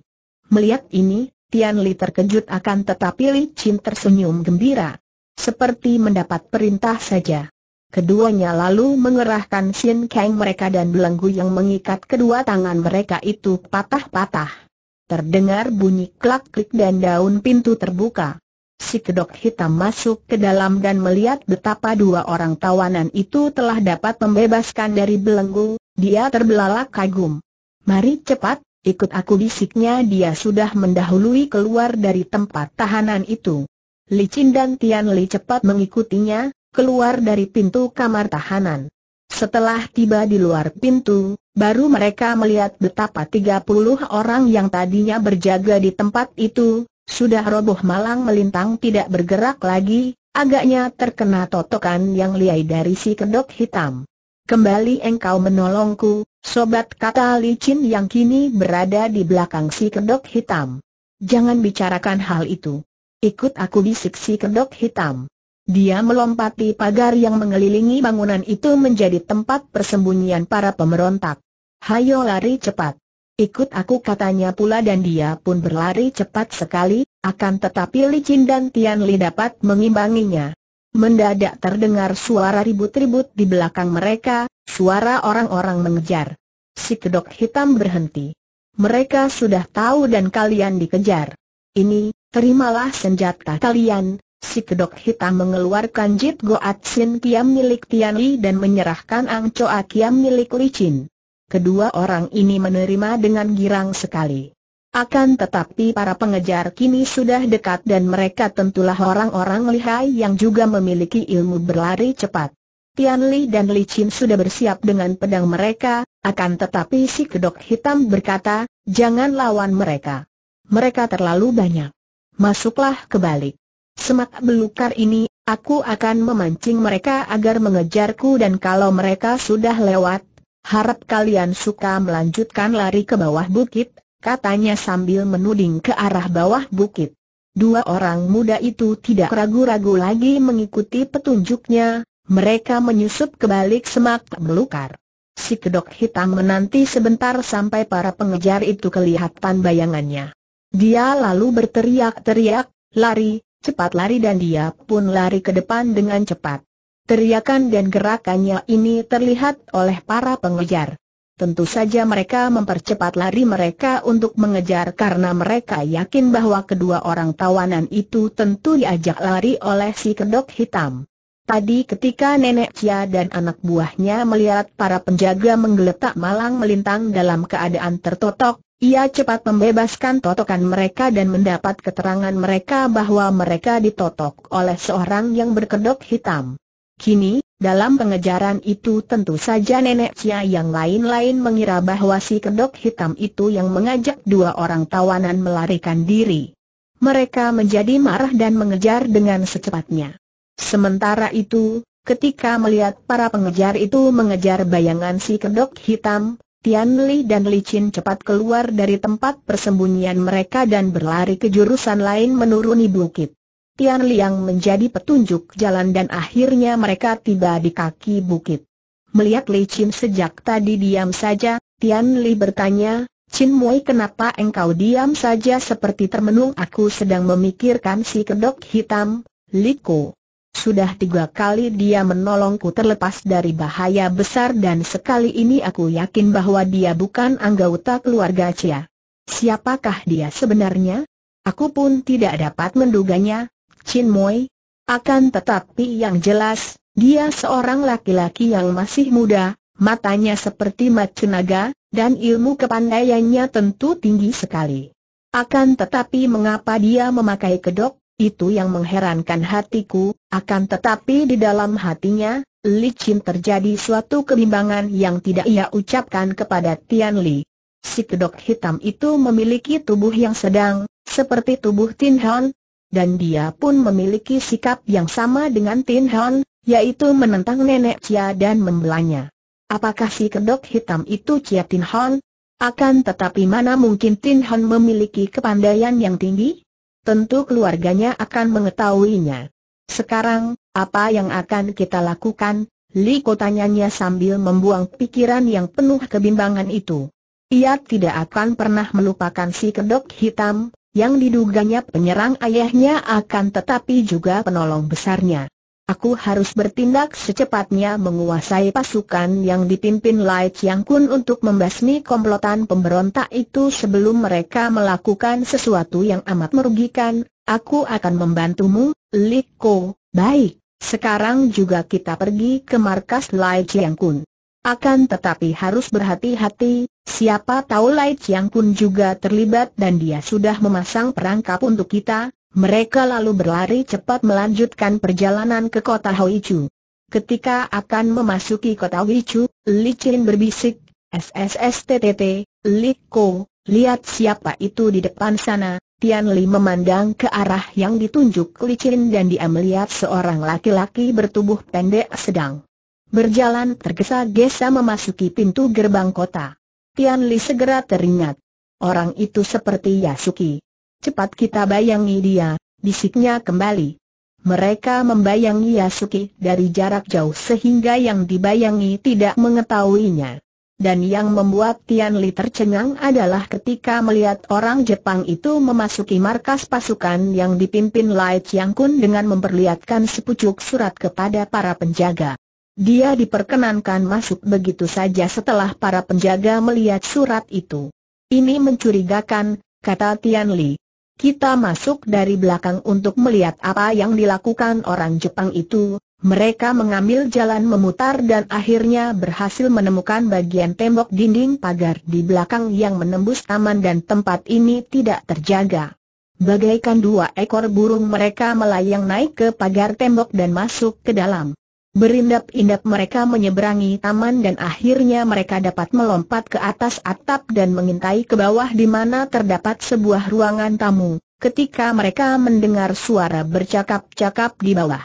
Melihat ini, Tian Li terkejut akan tetapi Li Licin tersenyum gembira. Seperti mendapat perintah saja. Keduanya lalu mengerahkan sin kang mereka dan belenggu yang mengikat kedua tangan mereka itu patah-patah. Terdengar bunyi klak-klik dan daun pintu terbuka si kedok hitam masuk ke dalam dan melihat betapa dua orang tawanan itu telah dapat membebaskan dari belenggu, dia terbelalak kagum. Mari cepat, ikut aku bisiknya dia sudah mendahului keluar dari tempat tahanan itu. Licin dan Tian Li cepat mengikutinya, keluar dari pintu kamar tahanan. Setelah tiba di luar pintu, baru mereka melihat betapa 30 orang yang tadinya berjaga di tempat itu, sudah roboh malang melintang tidak bergerak lagi, agaknya terkena totokan yang liai dari si kedok hitam. Kembali engkau menolongku, sobat kata licin yang kini berada di belakang si kedok hitam. Jangan bicarakan hal itu. Ikut aku bisik si kedok hitam. Dia melompati pagar yang mengelilingi bangunan itu menjadi tempat persembunyian para pemberontak. Hayo lari cepat. Ikut aku katanya pula dan dia pun berlari cepat sekali, akan tetapi licin dan Tian Li dapat mengimbanginya. Mendadak terdengar suara ribut-ribut di belakang mereka, suara orang-orang mengejar. Si kedok hitam berhenti. Mereka sudah tahu dan kalian dikejar. Ini, terimalah senjata kalian. Si kedok hitam mengeluarkan Jit Goat Sin Kiam milik Tian Li dan menyerahkan angco a Kiam milik Licin kedua orang ini menerima dengan girang sekali. Akan tetapi para pengejar kini sudah dekat dan mereka tentulah orang-orang lihai yang juga memiliki ilmu berlari cepat. Tian Li dan Li Qin sudah bersiap dengan pedang mereka, akan tetapi si kedok hitam berkata, jangan lawan mereka. Mereka terlalu banyak. Masuklah ke balik. Semak belukar ini, aku akan memancing mereka agar mengejarku dan kalau mereka sudah lewat, harap kalian suka melanjutkan lari ke bawah bukit, katanya sambil menuding ke arah bawah bukit. Dua orang muda itu tidak ragu-ragu lagi mengikuti petunjuknya, mereka menyusup ke balik semak belukar. Si kedok hitam menanti sebentar sampai para pengejar itu kelihatan bayangannya. Dia lalu berteriak-teriak, lari, cepat lari dan dia pun lari ke depan dengan cepat. Teriakan dan gerakannya ini terlihat oleh para pengejar. Tentu saja mereka mempercepat lari mereka untuk mengejar karena mereka yakin bahwa kedua orang tawanan itu tentu diajak lari oleh si kedok hitam. Tadi ketika nenek Cia dan anak buahnya melihat para penjaga menggeletak malang melintang dalam keadaan tertotok, ia cepat membebaskan totokan mereka dan mendapat keterangan mereka bahwa mereka ditotok oleh seorang yang berkedok hitam. Kini, dalam pengejaran itu tentu saja nenek Cia yang lain-lain mengira bahwa si kedok hitam itu yang mengajak dua orang tawanan melarikan diri. Mereka menjadi marah dan mengejar dengan secepatnya. Sementara itu, ketika melihat para pengejar itu mengejar bayangan si kedok hitam, Tian Li dan Li Qin cepat keluar dari tempat persembunyian mereka dan berlari ke jurusan lain menuruni bukit. Tian Liang menjadi petunjuk jalan dan akhirnya mereka tiba di kaki bukit. Melihat Li Chin sejak tadi diam saja, Tian Li bertanya, Chin Moi kenapa engkau diam saja seperti termenung aku sedang memikirkan si kedok hitam, Li Ko. Sudah tiga kali dia menolongku terlepas dari bahaya besar dan sekali ini aku yakin bahwa dia bukan anggota keluarga Cia. Siapakah dia sebenarnya? Aku pun tidak dapat menduganya, Chin Moi. Akan tetapi yang jelas, dia seorang laki-laki yang masih muda, matanya seperti macu naga, dan ilmu kepandaiannya tentu tinggi sekali. Akan tetapi mengapa dia memakai kedok, itu yang mengherankan hatiku, akan tetapi di dalam hatinya, Li Chin terjadi suatu kebimbangan yang tidak ia ucapkan kepada Tian Li. Si kedok hitam itu memiliki tubuh yang sedang, seperti tubuh Tin Hon dan dia pun memiliki sikap yang sama dengan Tin Hon, yaitu menentang nenek Chia dan membelanya. Apakah si kedok hitam itu Chia Tin Hon? Akan tetapi mana mungkin Tin Hon memiliki kepandaian yang tinggi? Tentu keluarganya akan mengetahuinya. Sekarang, apa yang akan kita lakukan? Li tanyanya sambil membuang pikiran yang penuh kebimbangan itu. Ia tidak akan pernah melupakan si kedok hitam, yang diduganya penyerang ayahnya akan tetapi juga penolong besarnya. Aku harus bertindak secepatnya menguasai pasukan yang dipimpin Lai Chiang Kun untuk membasmi komplotan pemberontak itu sebelum mereka melakukan sesuatu yang amat merugikan, aku akan membantumu, Liko, baik. Sekarang juga kita pergi ke markas Lai Chiang Kun. Akan tetapi harus berhati-hati, siapa tahu Lai Chiang Kun juga terlibat dan dia sudah memasang perangkap untuk kita, mereka lalu berlari cepat melanjutkan perjalanan ke kota Chu. Ketika akan memasuki kota Hoichu, Li Chin berbisik, SSSTTT, Li Ko, lihat siapa itu di depan sana, Tian Li memandang ke arah yang ditunjuk Li Chin dan dia melihat seorang laki-laki bertubuh pendek sedang Berjalan tergesa-gesa memasuki pintu gerbang kota. Tian Li segera teringat. Orang itu seperti Yasuki. Cepat kita bayangi dia, bisiknya kembali. Mereka membayangi Yasuki dari jarak jauh sehingga yang dibayangi tidak mengetahuinya. Dan yang membuat Tian Li tercengang adalah ketika melihat orang Jepang itu memasuki markas pasukan yang dipimpin Lai Chiang Kun dengan memperlihatkan sepucuk surat kepada para penjaga. Dia diperkenankan masuk begitu saja setelah para penjaga melihat surat itu. Ini mencurigakan, kata Tian Li. Kita masuk dari belakang untuk melihat apa yang dilakukan orang Jepang itu. Mereka mengambil jalan memutar dan akhirnya berhasil menemukan bagian tembok dinding pagar di belakang yang menembus taman dan tempat ini tidak terjaga. Bagaikan dua ekor burung mereka melayang naik ke pagar tembok dan masuk ke dalam. Berindap-indap mereka menyeberangi taman dan akhirnya mereka dapat melompat ke atas atap dan mengintai ke bawah di mana terdapat sebuah ruangan tamu, ketika mereka mendengar suara bercakap-cakap di bawah.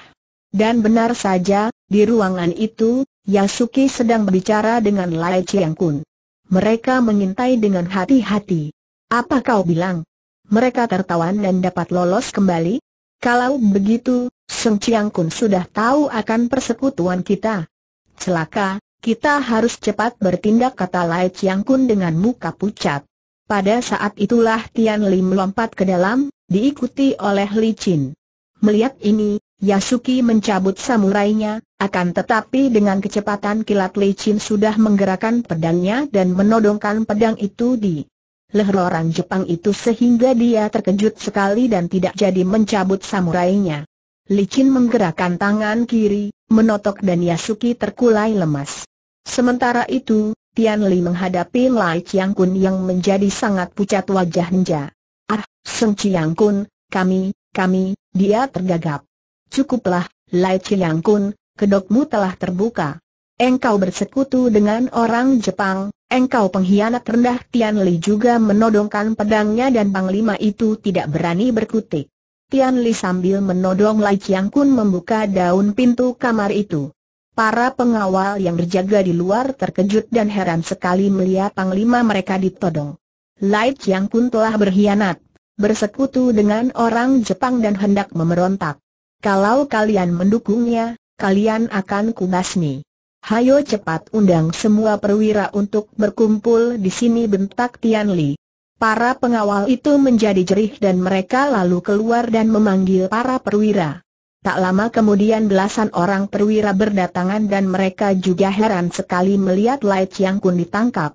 Dan benar saja, di ruangan itu, Yasuki sedang berbicara dengan Lai Chiang Kun. Mereka mengintai dengan hati-hati. Apa kau bilang? Mereka tertawan dan dapat lolos kembali? Kalau begitu, Seng Chiang Kun sudah tahu akan persekutuan kita. Celaka, kita harus cepat bertindak kata Lai Chiang Kun dengan muka pucat. Pada saat itulah Tian Li melompat ke dalam, diikuti oleh Li Chin. Melihat ini, Yasuki mencabut samurainya, akan tetapi dengan kecepatan kilat Li Chin sudah menggerakkan pedangnya dan menodongkan pedang itu di leher orang Jepang itu sehingga dia terkejut sekali dan tidak jadi mencabut samurainya. Licin menggerakkan tangan kiri, menotok dan Yasuki terkulai lemas. Sementara itu, Tian Li menghadapi Lai Chiang Kun yang menjadi sangat pucat wajahnya. Ah, Seng Chiang Kun, kami, kami, dia tergagap. Cukuplah, Lai Chiang Kun, kedokmu telah terbuka. Engkau bersekutu dengan orang Jepang, engkau pengkhianat rendah Tian Li juga menodongkan pedangnya dan Panglima itu tidak berani berkutik. Tian Li sambil menodong Lai Chiang Kun membuka daun pintu kamar itu. Para pengawal yang berjaga di luar terkejut dan heran sekali melihat panglima mereka ditodong. Lai Chiang Kun telah berkhianat, bersekutu dengan orang Jepang dan hendak memerontak. Kalau kalian mendukungnya, kalian akan kubasmi. Hayo cepat undang semua perwira untuk berkumpul di sini bentak Tian Li. Para pengawal itu menjadi jerih dan mereka lalu keluar dan memanggil para perwira. Tak lama kemudian belasan orang perwira berdatangan dan mereka juga heran sekali melihat Lai Chiang Kun ditangkap.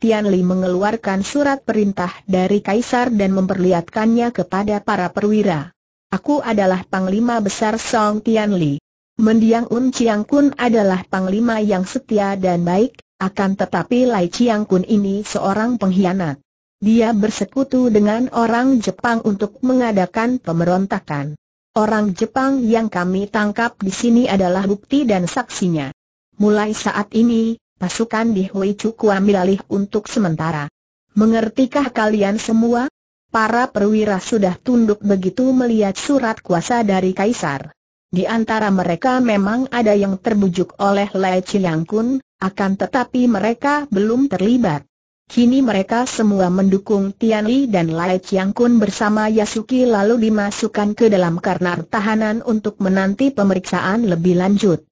Tian Li mengeluarkan surat perintah dari Kaisar dan memperlihatkannya kepada para perwira. Aku adalah Panglima Besar Song Tian Li. Mendiang Un Chiang Kun adalah Panglima yang setia dan baik, akan tetapi Lai Chiang Kun ini seorang pengkhianat. Dia bersekutu dengan orang Jepang untuk mengadakan pemberontakan. Orang Jepang yang kami tangkap di sini adalah bukti dan saksinya. Mulai saat ini, pasukan di Hui Chukua ambil alih untuk sementara. Mengertikah kalian semua? Para perwira sudah tunduk begitu melihat surat kuasa dari Kaisar. Di antara mereka memang ada yang terbujuk oleh Lai Chiang Kun, akan tetapi mereka belum terlibat. Kini mereka semua mendukung Tian Li dan Lai Chiang Kun bersama Yasuki lalu dimasukkan ke dalam karnar tahanan untuk menanti pemeriksaan lebih lanjut.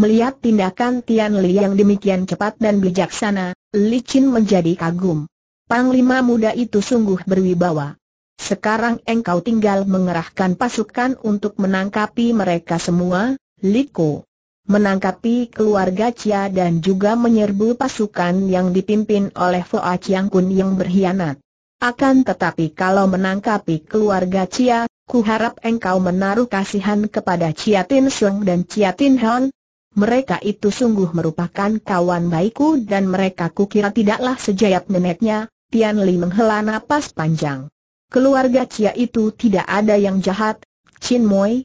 Melihat tindakan Tian Li yang demikian cepat dan bijaksana, Li Qin menjadi kagum. Panglima muda itu sungguh berwibawa. Sekarang engkau tinggal mengerahkan pasukan untuk menangkapi mereka semua, Li Ko menangkapi keluarga Chia dan juga menyerbu pasukan yang dipimpin oleh Foa Chiang Kun yang berkhianat. Akan tetapi kalau menangkapi keluarga Chia, ku harap engkau menaruh kasihan kepada Chia Tin Sung dan Chia Tin Hon. Mereka itu sungguh merupakan kawan baikku dan mereka kukira tidaklah sejayat neneknya, Tian Li menghela napas panjang. Keluarga Chia itu tidak ada yang jahat, Chin Moi,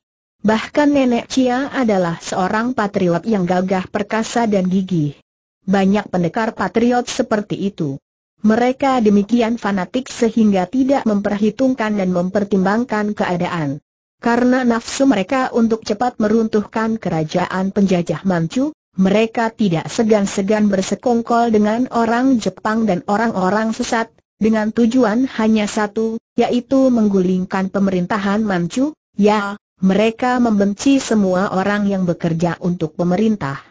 Bahkan nenek Cia adalah seorang patriot yang gagah perkasa dan gigih. Banyak pendekar patriot seperti itu. Mereka demikian fanatik sehingga tidak memperhitungkan dan mempertimbangkan keadaan. Karena nafsu mereka untuk cepat meruntuhkan kerajaan penjajah Manchu, mereka tidak segan-segan bersekongkol dengan orang Jepang dan orang-orang sesat, dengan tujuan hanya satu, yaitu menggulingkan pemerintahan Manchu, ya, mereka membenci semua orang yang bekerja untuk pemerintah.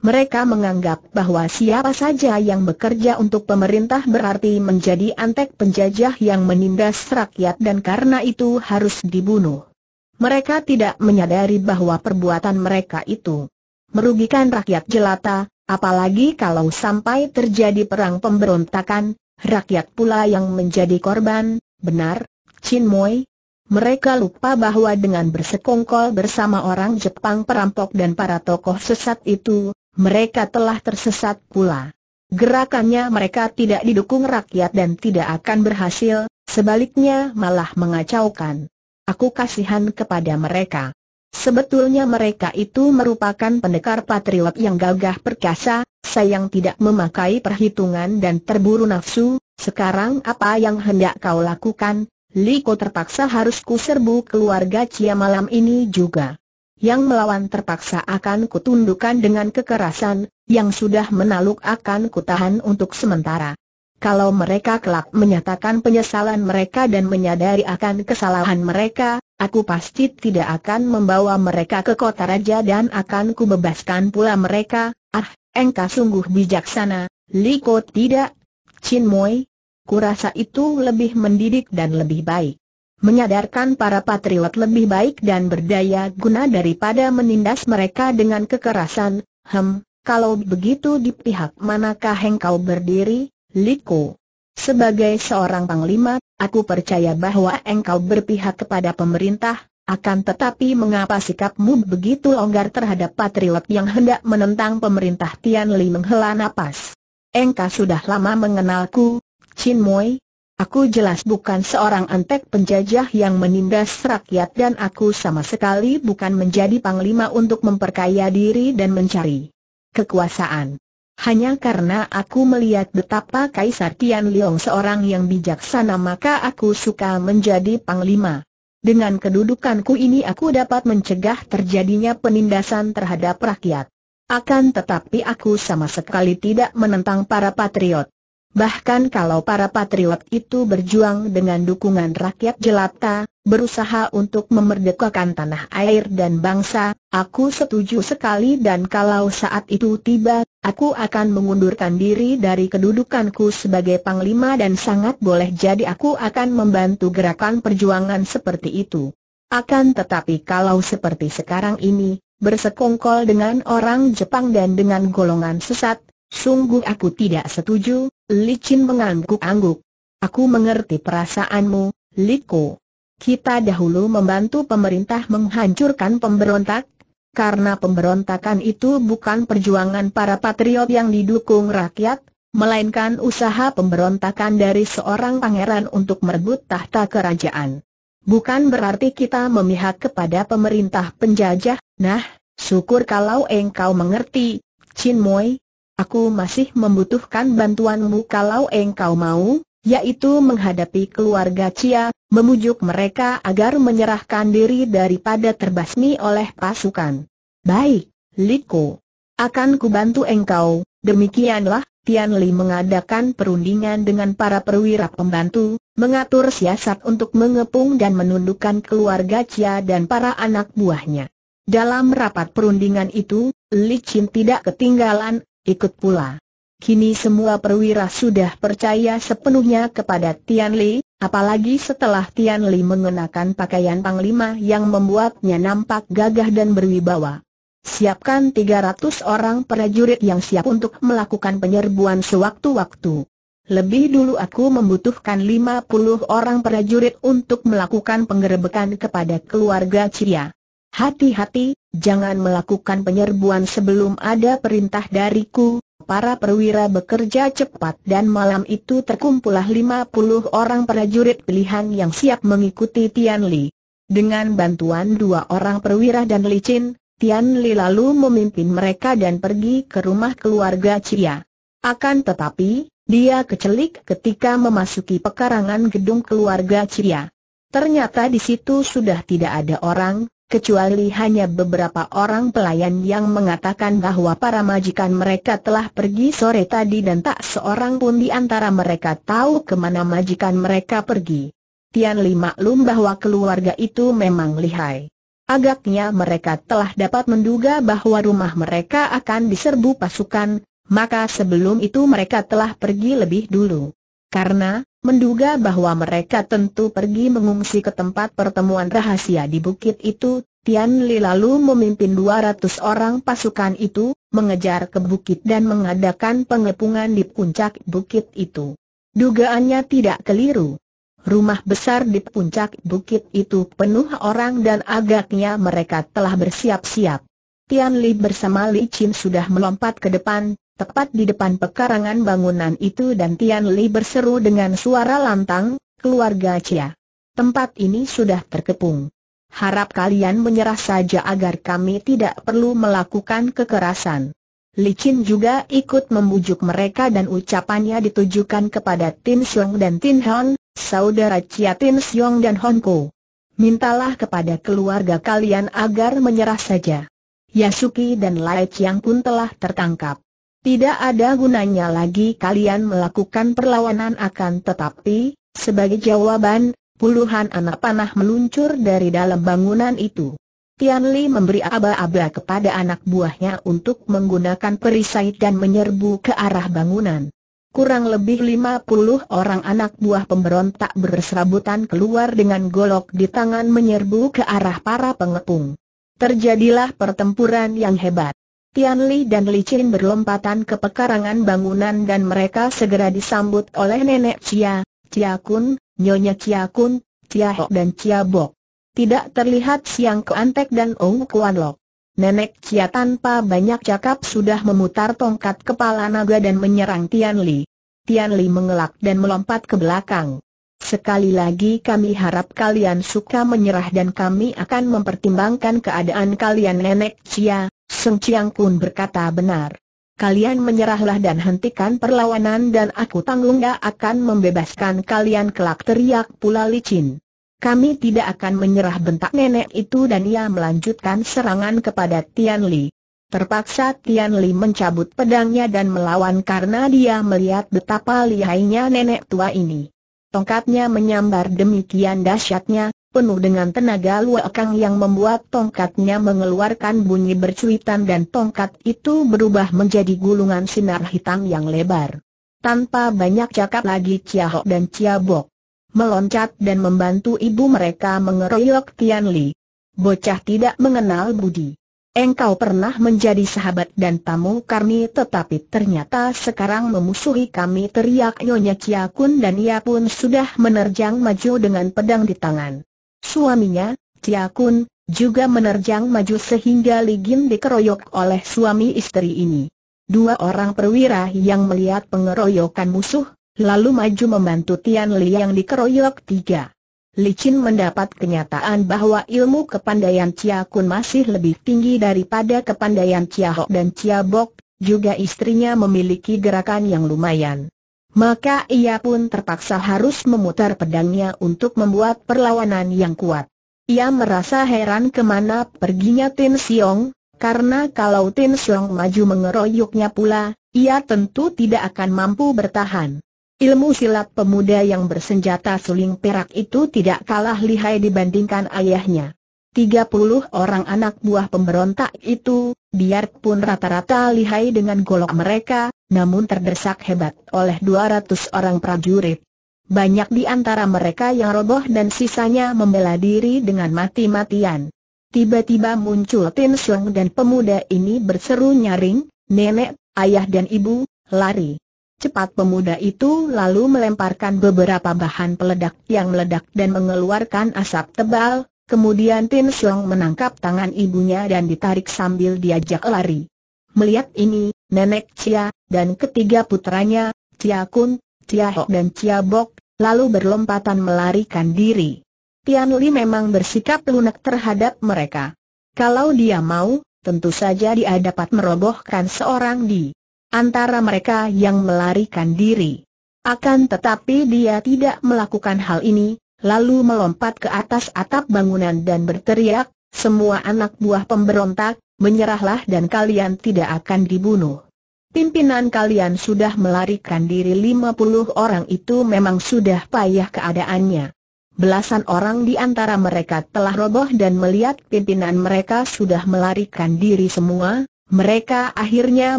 Mereka menganggap bahwa siapa saja yang bekerja untuk pemerintah berarti menjadi antek penjajah yang menindas rakyat dan karena itu harus dibunuh. Mereka tidak menyadari bahwa perbuatan mereka itu merugikan rakyat jelata, apalagi kalau sampai terjadi perang pemberontakan, rakyat pula yang menjadi korban, benar, Chin Moi, mereka lupa bahwa dengan bersekongkol bersama orang Jepang perampok dan para tokoh sesat itu, mereka telah tersesat pula. Gerakannya mereka tidak didukung rakyat dan tidak akan berhasil, sebaliknya malah mengacaukan. Aku kasihan kepada mereka. Sebetulnya mereka itu merupakan pendekar patriot yang gagah perkasa, sayang tidak memakai perhitungan dan terburu nafsu, sekarang apa yang hendak kau lakukan, Liko terpaksa harus kuserbu keluarga Cia malam ini juga. Yang melawan terpaksa akan kutundukkan dengan kekerasan, yang sudah menaluk akan kutahan untuk sementara. Kalau mereka kelak menyatakan penyesalan mereka dan menyadari akan kesalahan mereka, aku pasti tidak akan membawa mereka ke kota raja dan akan kubebaskan pula mereka. Ah, engkau sungguh bijaksana, Liko tidak. Chin Moi, kurasa itu lebih mendidik dan lebih baik. Menyadarkan para patriot lebih baik dan berdaya guna daripada menindas mereka dengan kekerasan, hem, kalau begitu di pihak manakah engkau berdiri, Liko? Sebagai seorang panglima, aku percaya bahwa engkau berpihak kepada pemerintah, akan tetapi mengapa sikapmu begitu longgar terhadap patriot yang hendak menentang pemerintah Tian Li menghela napas? Engkau sudah lama mengenalku, Chin Moi, aku jelas bukan seorang antek penjajah yang menindas rakyat dan aku sama sekali bukan menjadi panglima untuk memperkaya diri dan mencari kekuasaan. Hanya karena aku melihat betapa Kaisar Tian Liong seorang yang bijaksana maka aku suka menjadi panglima. Dengan kedudukanku ini aku dapat mencegah terjadinya penindasan terhadap rakyat. Akan tetapi aku sama sekali tidak menentang para patriot. Bahkan kalau para patriot itu berjuang dengan dukungan rakyat jelata, berusaha untuk memerdekakan tanah air dan bangsa, aku setuju sekali dan kalau saat itu tiba, aku akan mengundurkan diri dari kedudukanku sebagai panglima dan sangat boleh jadi aku akan membantu gerakan perjuangan seperti itu. Akan tetapi kalau seperti sekarang ini, bersekongkol dengan orang Jepang dan dengan golongan sesat, Sungguh aku tidak setuju, Li Licin mengangguk-angguk. Aku mengerti perasaanmu, Li Ko. Kita dahulu membantu pemerintah menghancurkan pemberontak, karena pemberontakan itu bukan perjuangan para patriot yang didukung rakyat, melainkan usaha pemberontakan dari seorang pangeran untuk merebut tahta kerajaan. Bukan berarti kita memihak kepada pemerintah penjajah, nah, syukur kalau engkau mengerti, Chin Moy. Aku masih membutuhkan bantuanmu kalau engkau mau, yaitu menghadapi keluarga Cia, memujuk mereka agar menyerahkan diri daripada terbasmi oleh pasukan. Baik, Liko. Akan kubantu engkau, demikianlah Tian Li mengadakan perundingan dengan para perwira pembantu, mengatur siasat untuk mengepung dan menundukkan keluarga Cia dan para anak buahnya. Dalam rapat perundingan itu, Li Qin tidak ketinggalan ikut pula. Kini semua perwira sudah percaya sepenuhnya kepada Tian Li, apalagi setelah Tian Li mengenakan pakaian panglima yang membuatnya nampak gagah dan berwibawa. Siapkan 300 orang prajurit yang siap untuk melakukan penyerbuan sewaktu-waktu. Lebih dulu aku membutuhkan 50 orang prajurit untuk melakukan penggerebekan kepada keluarga Cia. Hati-hati, jangan melakukan penyerbuan sebelum ada perintah dariku. Para perwira bekerja cepat dan malam itu terkumpullah 50 orang prajurit pilihan yang siap mengikuti Tian Li. Dengan bantuan dua orang perwira dan licin, Tian Li lalu memimpin mereka dan pergi ke rumah keluarga Cia. Akan tetapi, dia kecelik ketika memasuki pekarangan gedung keluarga Cia. Ternyata di situ sudah tidak ada orang, kecuali hanya beberapa orang pelayan yang mengatakan bahwa para majikan mereka telah pergi sore tadi dan tak seorang pun di antara mereka tahu kemana majikan mereka pergi. Tian Li maklum bahwa keluarga itu memang lihai. Agaknya mereka telah dapat menduga bahwa rumah mereka akan diserbu pasukan, maka sebelum itu mereka telah pergi lebih dulu. Karena, menduga bahwa mereka tentu pergi mengungsi ke tempat pertemuan rahasia di bukit itu, Tian Li lalu memimpin 200 orang pasukan itu, mengejar ke bukit dan mengadakan pengepungan di puncak bukit itu. Dugaannya tidak keliru. Rumah besar di puncak bukit itu penuh orang dan agaknya mereka telah bersiap-siap. Tian Li bersama Li Chin sudah melompat ke depan, Tepat di depan pekarangan bangunan itu dan Tian Li berseru dengan suara lantang, keluarga Cia. Tempat ini sudah terkepung. Harap kalian menyerah saja agar kami tidak perlu melakukan kekerasan. Licin juga ikut membujuk mereka dan ucapannya ditujukan kepada Tin Xiong dan Tin Hon, saudara Cia Tin Xiong dan Hon Ko. Mintalah kepada keluarga kalian agar menyerah saja. Yasuki dan Lai Chiang pun telah tertangkap. Tidak ada gunanya lagi kalian melakukan perlawanan akan tetapi, sebagai jawaban, puluhan anak panah meluncur dari dalam bangunan itu. Tian Li memberi aba-aba kepada anak buahnya untuk menggunakan perisai dan menyerbu ke arah bangunan. Kurang lebih lima puluh orang anak buah pemberontak berserabutan keluar dengan golok di tangan menyerbu ke arah para pengepung. Terjadilah pertempuran yang hebat. Tian Li dan Li Chin berlompatan ke pekarangan bangunan dan mereka segera disambut oleh nenek Cia, Cia Kun, Nyonya Cia Kun, Cia Ho dan Cia Bok. Tidak terlihat Siang Keantek dan Ong Kuan Lok. Nenek Cia tanpa banyak cakap sudah memutar tongkat kepala naga dan menyerang Tian Li. Tian Li mengelak dan melompat ke belakang. Sekali lagi kami harap kalian suka menyerah dan kami akan mempertimbangkan keadaan kalian nenek Cia, Seng Chiang Kun berkata benar. Kalian menyerahlah dan hentikan perlawanan dan aku tanggung gak akan membebaskan kalian kelak teriak pula licin. Kami tidak akan menyerah bentak nenek itu dan ia melanjutkan serangan kepada Tian Li. Terpaksa Tian Li mencabut pedangnya dan melawan karena dia melihat betapa lihainya nenek tua ini. Tongkatnya menyambar demikian dahsyatnya, penuh dengan tenaga luakang yang membuat tongkatnya mengeluarkan bunyi bercuitan dan tongkat itu berubah menjadi gulungan sinar hitam yang lebar. Tanpa banyak cakap lagi Ho dan Ciabok meloncat dan membantu ibu mereka mengeroyok Tian Li. Bocah tidak mengenal budi. Engkau pernah menjadi sahabat dan tamu kami tetapi ternyata sekarang memusuhi kami teriak Nyonya Chia Kun dan ia pun sudah menerjang maju dengan pedang di tangan. Suaminya, Chia Kun, juga menerjang maju sehingga Ligin dikeroyok oleh suami istri ini. Dua orang perwira yang melihat pengeroyokan musuh, lalu maju membantu Tian Li yang dikeroyok tiga. Licin mendapat kenyataan bahwa ilmu kepandaian Chia Kun masih lebih tinggi daripada kepandaian Chia Hok dan Chia Bok, juga istrinya memiliki gerakan yang lumayan. Maka ia pun terpaksa harus memutar pedangnya untuk membuat perlawanan yang kuat. Ia merasa heran kemana perginya Tin Siong, karena kalau Tin Siong maju mengeroyoknya pula, ia tentu tidak akan mampu bertahan. Ilmu silat pemuda yang bersenjata suling perak itu tidak kalah lihai dibandingkan ayahnya. 30 orang anak buah pemberontak itu, biarpun rata-rata lihai dengan golok mereka, namun terdesak hebat oleh 200 orang prajurit. Banyak di antara mereka yang roboh dan sisanya membela diri dengan mati-matian. Tiba-tiba muncul Tin Sung dan pemuda ini berseru nyaring, nenek, ayah dan ibu, lari. Cepat pemuda itu lalu melemparkan beberapa bahan peledak yang meledak dan mengeluarkan asap tebal, kemudian Tin Xiong menangkap tangan ibunya dan ditarik sambil diajak lari. Melihat ini, Nenek Cia, dan ketiga putranya, Cia Kun, Cia Hok dan Cia Bok, lalu berlompatan melarikan diri. Tian Li memang bersikap lunak terhadap mereka. Kalau dia mau, tentu saja dia dapat merobohkan seorang di antara mereka yang melarikan diri. Akan tetapi dia tidak melakukan hal ini, lalu melompat ke atas atap bangunan dan berteriak, semua anak buah pemberontak, menyerahlah dan kalian tidak akan dibunuh. Pimpinan kalian sudah melarikan diri 50 orang itu memang sudah payah keadaannya. Belasan orang di antara mereka telah roboh dan melihat pimpinan mereka sudah melarikan diri semua, mereka akhirnya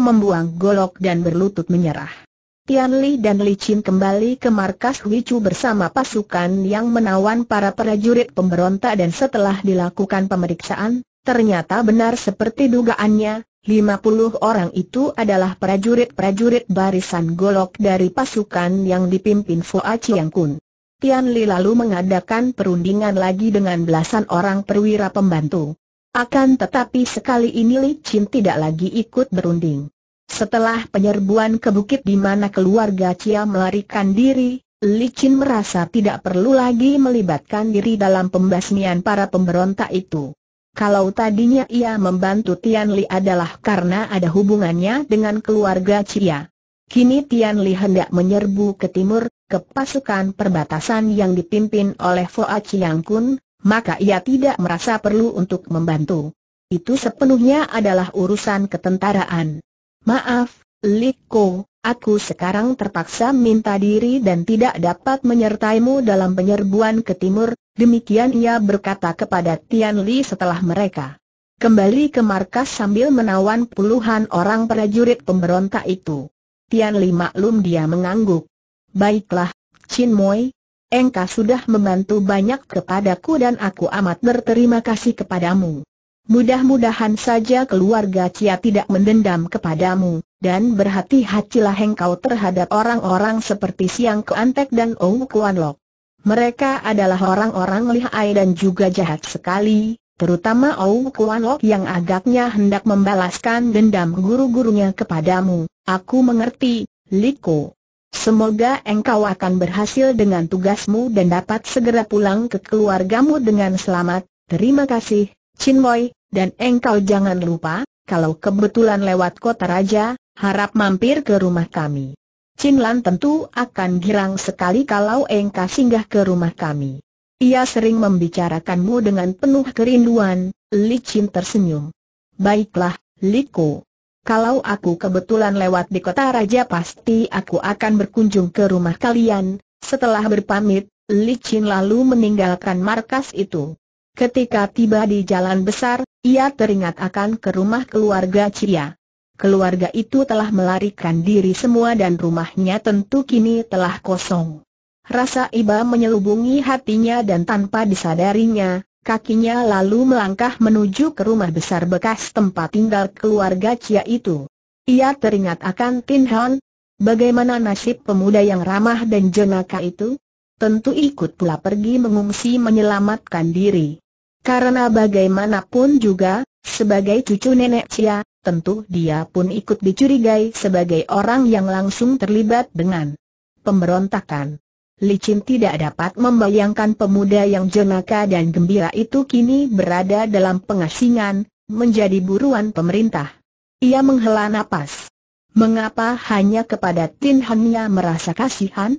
membuang golok dan berlutut menyerah. Tian Li dan Li Qin kembali ke markas Wicu bersama pasukan yang menawan para prajurit pemberontak dan setelah dilakukan pemeriksaan, ternyata benar seperti dugaannya, 50 orang itu adalah prajurit-prajurit barisan golok dari pasukan yang dipimpin Fua Chiang Kun. Tian Li lalu mengadakan perundingan lagi dengan belasan orang perwira pembantu. Akan tetapi sekali ini Li Chin tidak lagi ikut berunding. Setelah penyerbuan ke bukit di mana keluarga Chia melarikan diri, Li Chin merasa tidak perlu lagi melibatkan diri dalam pembasmian para pemberontak itu. Kalau tadinya ia membantu Tian Li adalah karena ada hubungannya dengan keluarga Chia. Kini Tian Li hendak menyerbu ke timur, ke pasukan perbatasan yang dipimpin oleh Foa Chiang Kun, maka ia tidak merasa perlu untuk membantu. Itu sepenuhnya adalah urusan ketentaraan. Maaf, Liko, aku sekarang terpaksa minta diri dan tidak dapat menyertaimu dalam penyerbuan ke timur, demikian ia berkata kepada Tian Li setelah mereka kembali ke markas sambil menawan puluhan orang prajurit pemberontak itu. Tian Li maklum dia mengangguk. Baiklah, Chin Moi, engkau sudah membantu banyak kepadaku dan aku amat berterima kasih kepadamu. Mudah-mudahan saja keluarga Cia tidak mendendam kepadamu, dan berhati-hatilah engkau terhadap orang-orang seperti Siang Keantek dan Ou Kuan Lok. Mereka adalah orang-orang lihai dan juga jahat sekali, terutama Ou Kuan Lok yang agaknya hendak membalaskan dendam guru-gurunya kepadamu. Aku mengerti, Liko. Semoga engkau akan berhasil dengan tugasmu dan dapat segera pulang ke keluargamu dengan selamat. Terima kasih, Chin Moy. dan engkau jangan lupa, kalau kebetulan lewat kota raja, harap mampir ke rumah kami. Chin Lan tentu akan girang sekali kalau engkau singgah ke rumah kami. Ia sering membicarakanmu dengan penuh kerinduan, Li Chin tersenyum. Baiklah, Li Ko kalau aku kebetulan lewat di kota raja pasti aku akan berkunjung ke rumah kalian. Setelah berpamit, Li Qin lalu meninggalkan markas itu. Ketika tiba di jalan besar, ia teringat akan ke rumah keluarga Cia. Keluarga itu telah melarikan diri semua dan rumahnya tentu kini telah kosong. Rasa iba menyelubungi hatinya dan tanpa disadarinya, kakinya lalu melangkah menuju ke rumah besar bekas tempat tinggal keluarga Cia itu. Ia teringat akan Tin Han, bagaimana nasib pemuda yang ramah dan jenaka itu? Tentu ikut pula pergi mengungsi menyelamatkan diri. Karena bagaimanapun juga, sebagai cucu nenek Cia, tentu dia pun ikut dicurigai sebagai orang yang langsung terlibat dengan pemberontakan. Licin tidak dapat membayangkan pemuda yang jenaka dan gembira itu kini berada dalam pengasingan, menjadi buruan pemerintah. Ia menghela nafas. Mengapa hanya kepada Tin Hanya merasa kasihan?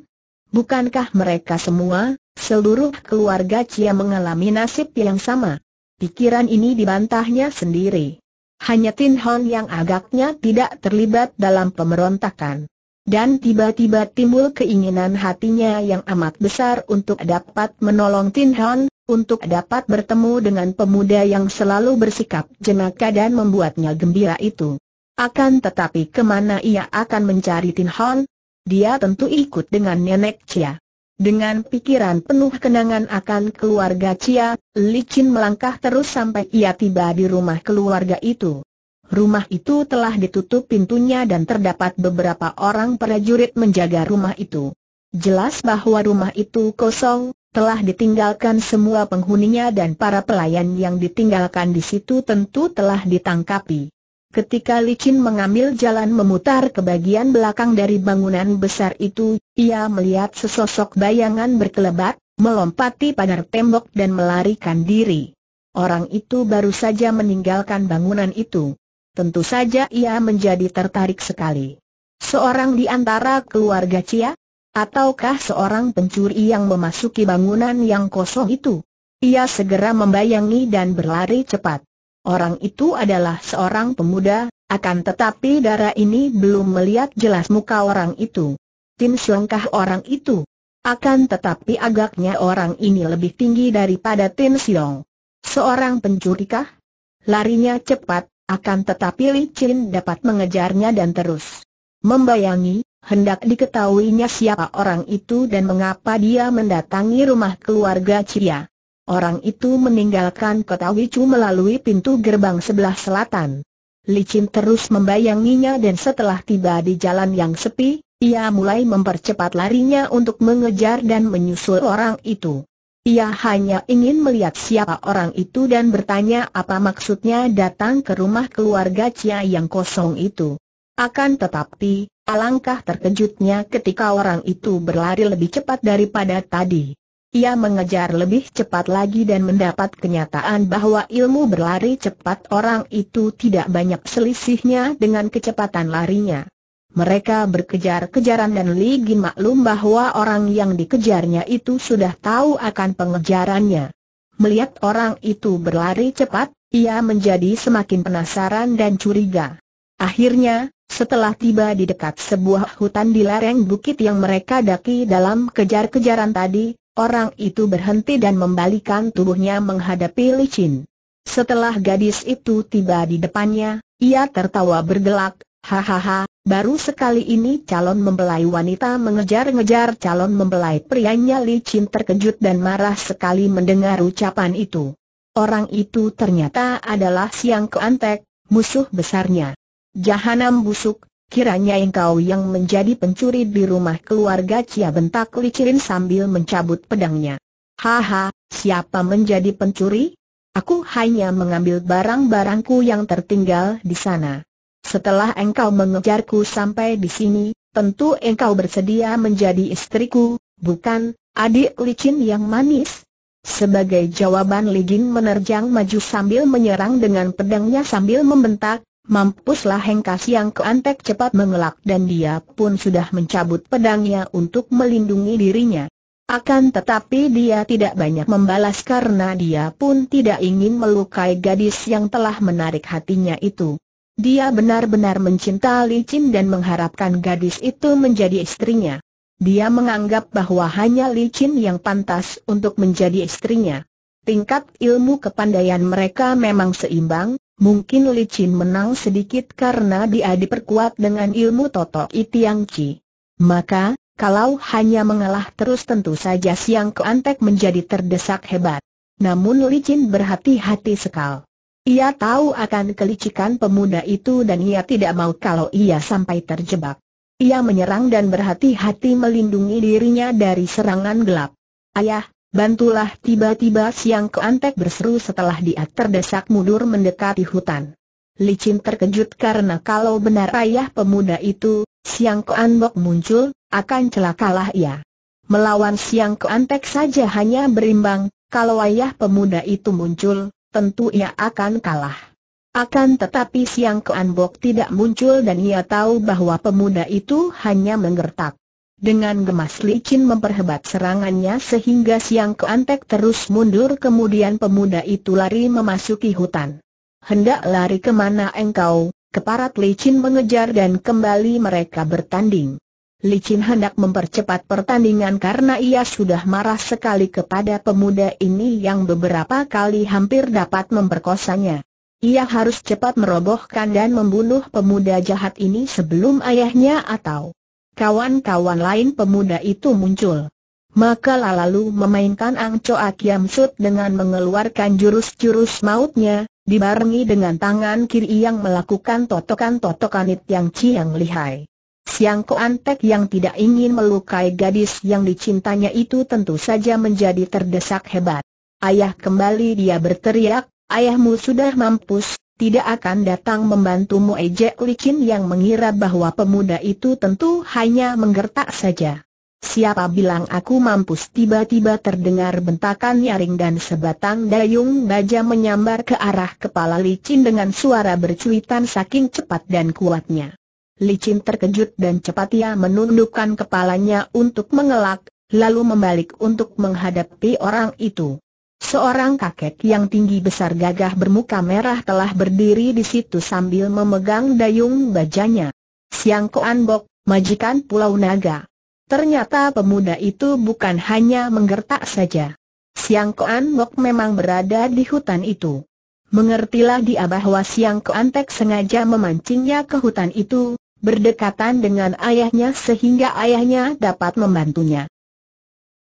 Bukankah mereka semua, seluruh keluarga Cia mengalami nasib yang sama? Pikiran ini dibantahnya sendiri. Hanya Tin Hon yang agaknya tidak terlibat dalam pemberontakan dan tiba-tiba timbul keinginan hatinya yang amat besar untuk dapat menolong Tin Han, untuk dapat bertemu dengan pemuda yang selalu bersikap jenaka dan membuatnya gembira itu. Akan tetapi kemana ia akan mencari Tin Han? Dia tentu ikut dengan Nenek Chia. Dengan pikiran penuh kenangan akan keluarga Cia, Licin melangkah terus sampai ia tiba di rumah keluarga itu. Rumah itu telah ditutup pintunya dan terdapat beberapa orang prajurit menjaga rumah itu. Jelas bahwa rumah itu kosong, telah ditinggalkan semua penghuninya dan para pelayan yang ditinggalkan di situ tentu telah ditangkapi. Ketika Licin mengambil jalan memutar ke bagian belakang dari bangunan besar itu, ia melihat sesosok bayangan berkelebat, melompati pagar tembok dan melarikan diri. Orang itu baru saja meninggalkan bangunan itu tentu saja ia menjadi tertarik sekali. Seorang di antara keluarga Cia? Ataukah seorang pencuri yang memasuki bangunan yang kosong itu? Ia segera membayangi dan berlari cepat. Orang itu adalah seorang pemuda, akan tetapi darah ini belum melihat jelas muka orang itu. Tim Siongkah orang itu. Akan tetapi agaknya orang ini lebih tinggi daripada Tim Siong. Seorang pencuri Larinya cepat, akan tetapi Li Chin dapat mengejarnya dan terus membayangi, hendak diketahuinya siapa orang itu dan mengapa dia mendatangi rumah keluarga Chia. Orang itu meninggalkan kota Wicu melalui pintu gerbang sebelah selatan. Li Licin terus membayanginya dan setelah tiba di jalan yang sepi, ia mulai mempercepat larinya untuk mengejar dan menyusul orang itu. Ia hanya ingin melihat siapa orang itu dan bertanya apa maksudnya datang ke rumah keluarga Cia yang kosong itu. Akan tetapi, alangkah terkejutnya ketika orang itu berlari lebih cepat daripada tadi. Ia mengejar lebih cepat lagi dan mendapat kenyataan bahwa ilmu berlari cepat orang itu tidak banyak selisihnya dengan kecepatan larinya. Mereka berkejar-kejaran dan Li Gin maklum bahwa orang yang dikejarnya itu sudah tahu akan pengejarannya. Melihat orang itu berlari cepat, ia menjadi semakin penasaran dan curiga. Akhirnya, setelah tiba di dekat sebuah hutan di lereng bukit yang mereka daki dalam kejar-kejaran tadi, orang itu berhenti dan membalikan tubuhnya menghadapi licin. Setelah gadis itu tiba di depannya, ia tertawa bergelak, Hahaha, Baru sekali ini calon membelai wanita mengejar-ngejar calon membelai prianya Li Chin terkejut dan marah sekali mendengar ucapan itu. Orang itu ternyata adalah Siang Keantek, musuh besarnya. Jahanam busuk, kiranya engkau yang menjadi pencuri di rumah keluarga Cia bentak Li Chin sambil mencabut pedangnya. Haha, siapa menjadi pencuri? Aku hanya mengambil barang-barangku yang tertinggal di sana. Setelah engkau mengejarku sampai di sini, tentu engkau bersedia menjadi istriku, bukan, adik licin yang manis? Sebagai jawaban Jin menerjang maju sambil menyerang dengan pedangnya sambil membentak, Mampuslah Hengkas yang keantek cepat mengelak dan dia pun sudah mencabut pedangnya untuk melindungi dirinya. Akan tetapi dia tidak banyak membalas karena dia pun tidak ingin melukai gadis yang telah menarik hatinya itu. Dia benar-benar mencinta Li dan mengharapkan gadis itu menjadi istrinya. Dia menganggap bahwa hanya Li yang pantas untuk menjadi istrinya. Tingkat ilmu kepandaian mereka memang seimbang, mungkin Li menang sedikit karena dia diperkuat dengan ilmu Toto Itiang Chi. Maka, kalau hanya mengalah terus tentu saja Siang Keantek menjadi terdesak hebat. Namun Licin berhati-hati sekali. Ia tahu akan kelicikan pemuda itu dan ia tidak mau kalau ia sampai terjebak. Ia menyerang dan berhati-hati melindungi dirinya dari serangan gelap. Ayah, bantulah tiba-tiba siang Antek berseru setelah dia terdesak mundur mendekati hutan. Licin terkejut karena kalau benar ayah pemuda itu, siang keanbok muncul, akan celakalah ia. Melawan siang Antek saja hanya berimbang, kalau ayah pemuda itu muncul, tentu ia akan kalah. Akan tetapi Siang Keanbok tidak muncul dan ia tahu bahwa pemuda itu hanya menggertak. Dengan gemas licin memperhebat serangannya sehingga Siang Keantek terus mundur kemudian pemuda itu lari memasuki hutan. Hendak lari kemana engkau, keparat licin mengejar dan kembali mereka bertanding. Licin hendak mempercepat pertandingan karena ia sudah marah sekali kepada pemuda ini yang beberapa kali hampir dapat memperkosanya. Ia harus cepat merobohkan dan membunuh pemuda jahat ini sebelum ayahnya atau kawan-kawan lain pemuda itu muncul. Maka lalu memainkan Angco Akiam Sut dengan mengeluarkan jurus-jurus mautnya, dibarengi dengan tangan kiri yang melakukan totokan-totokan it yang ciang lihai. Siang antek yang tidak ingin melukai gadis yang dicintanya itu tentu saja menjadi terdesak hebat. Ayah kembali dia berteriak, ayahmu sudah mampus, tidak akan datang membantumu ejek licin yang mengira bahwa pemuda itu tentu hanya menggertak saja. Siapa bilang aku mampus tiba-tiba terdengar bentakan nyaring dan sebatang dayung baja menyambar ke arah kepala licin dengan suara bercuitan saking cepat dan kuatnya. Licin terkejut dan cepat ia menundukkan kepalanya untuk mengelak, lalu membalik untuk menghadapi orang itu. Seorang kakek yang tinggi besar gagah bermuka merah telah berdiri di situ sambil memegang dayung bajanya. Siang Koan Bok, majikan Pulau Naga. Ternyata pemuda itu bukan hanya menggertak saja. Siang Koan Bok memang berada di hutan itu. Mengertilah dia bahwa Siang Koan Tek sengaja memancingnya ke hutan itu, berdekatan dengan ayahnya sehingga ayahnya dapat membantunya.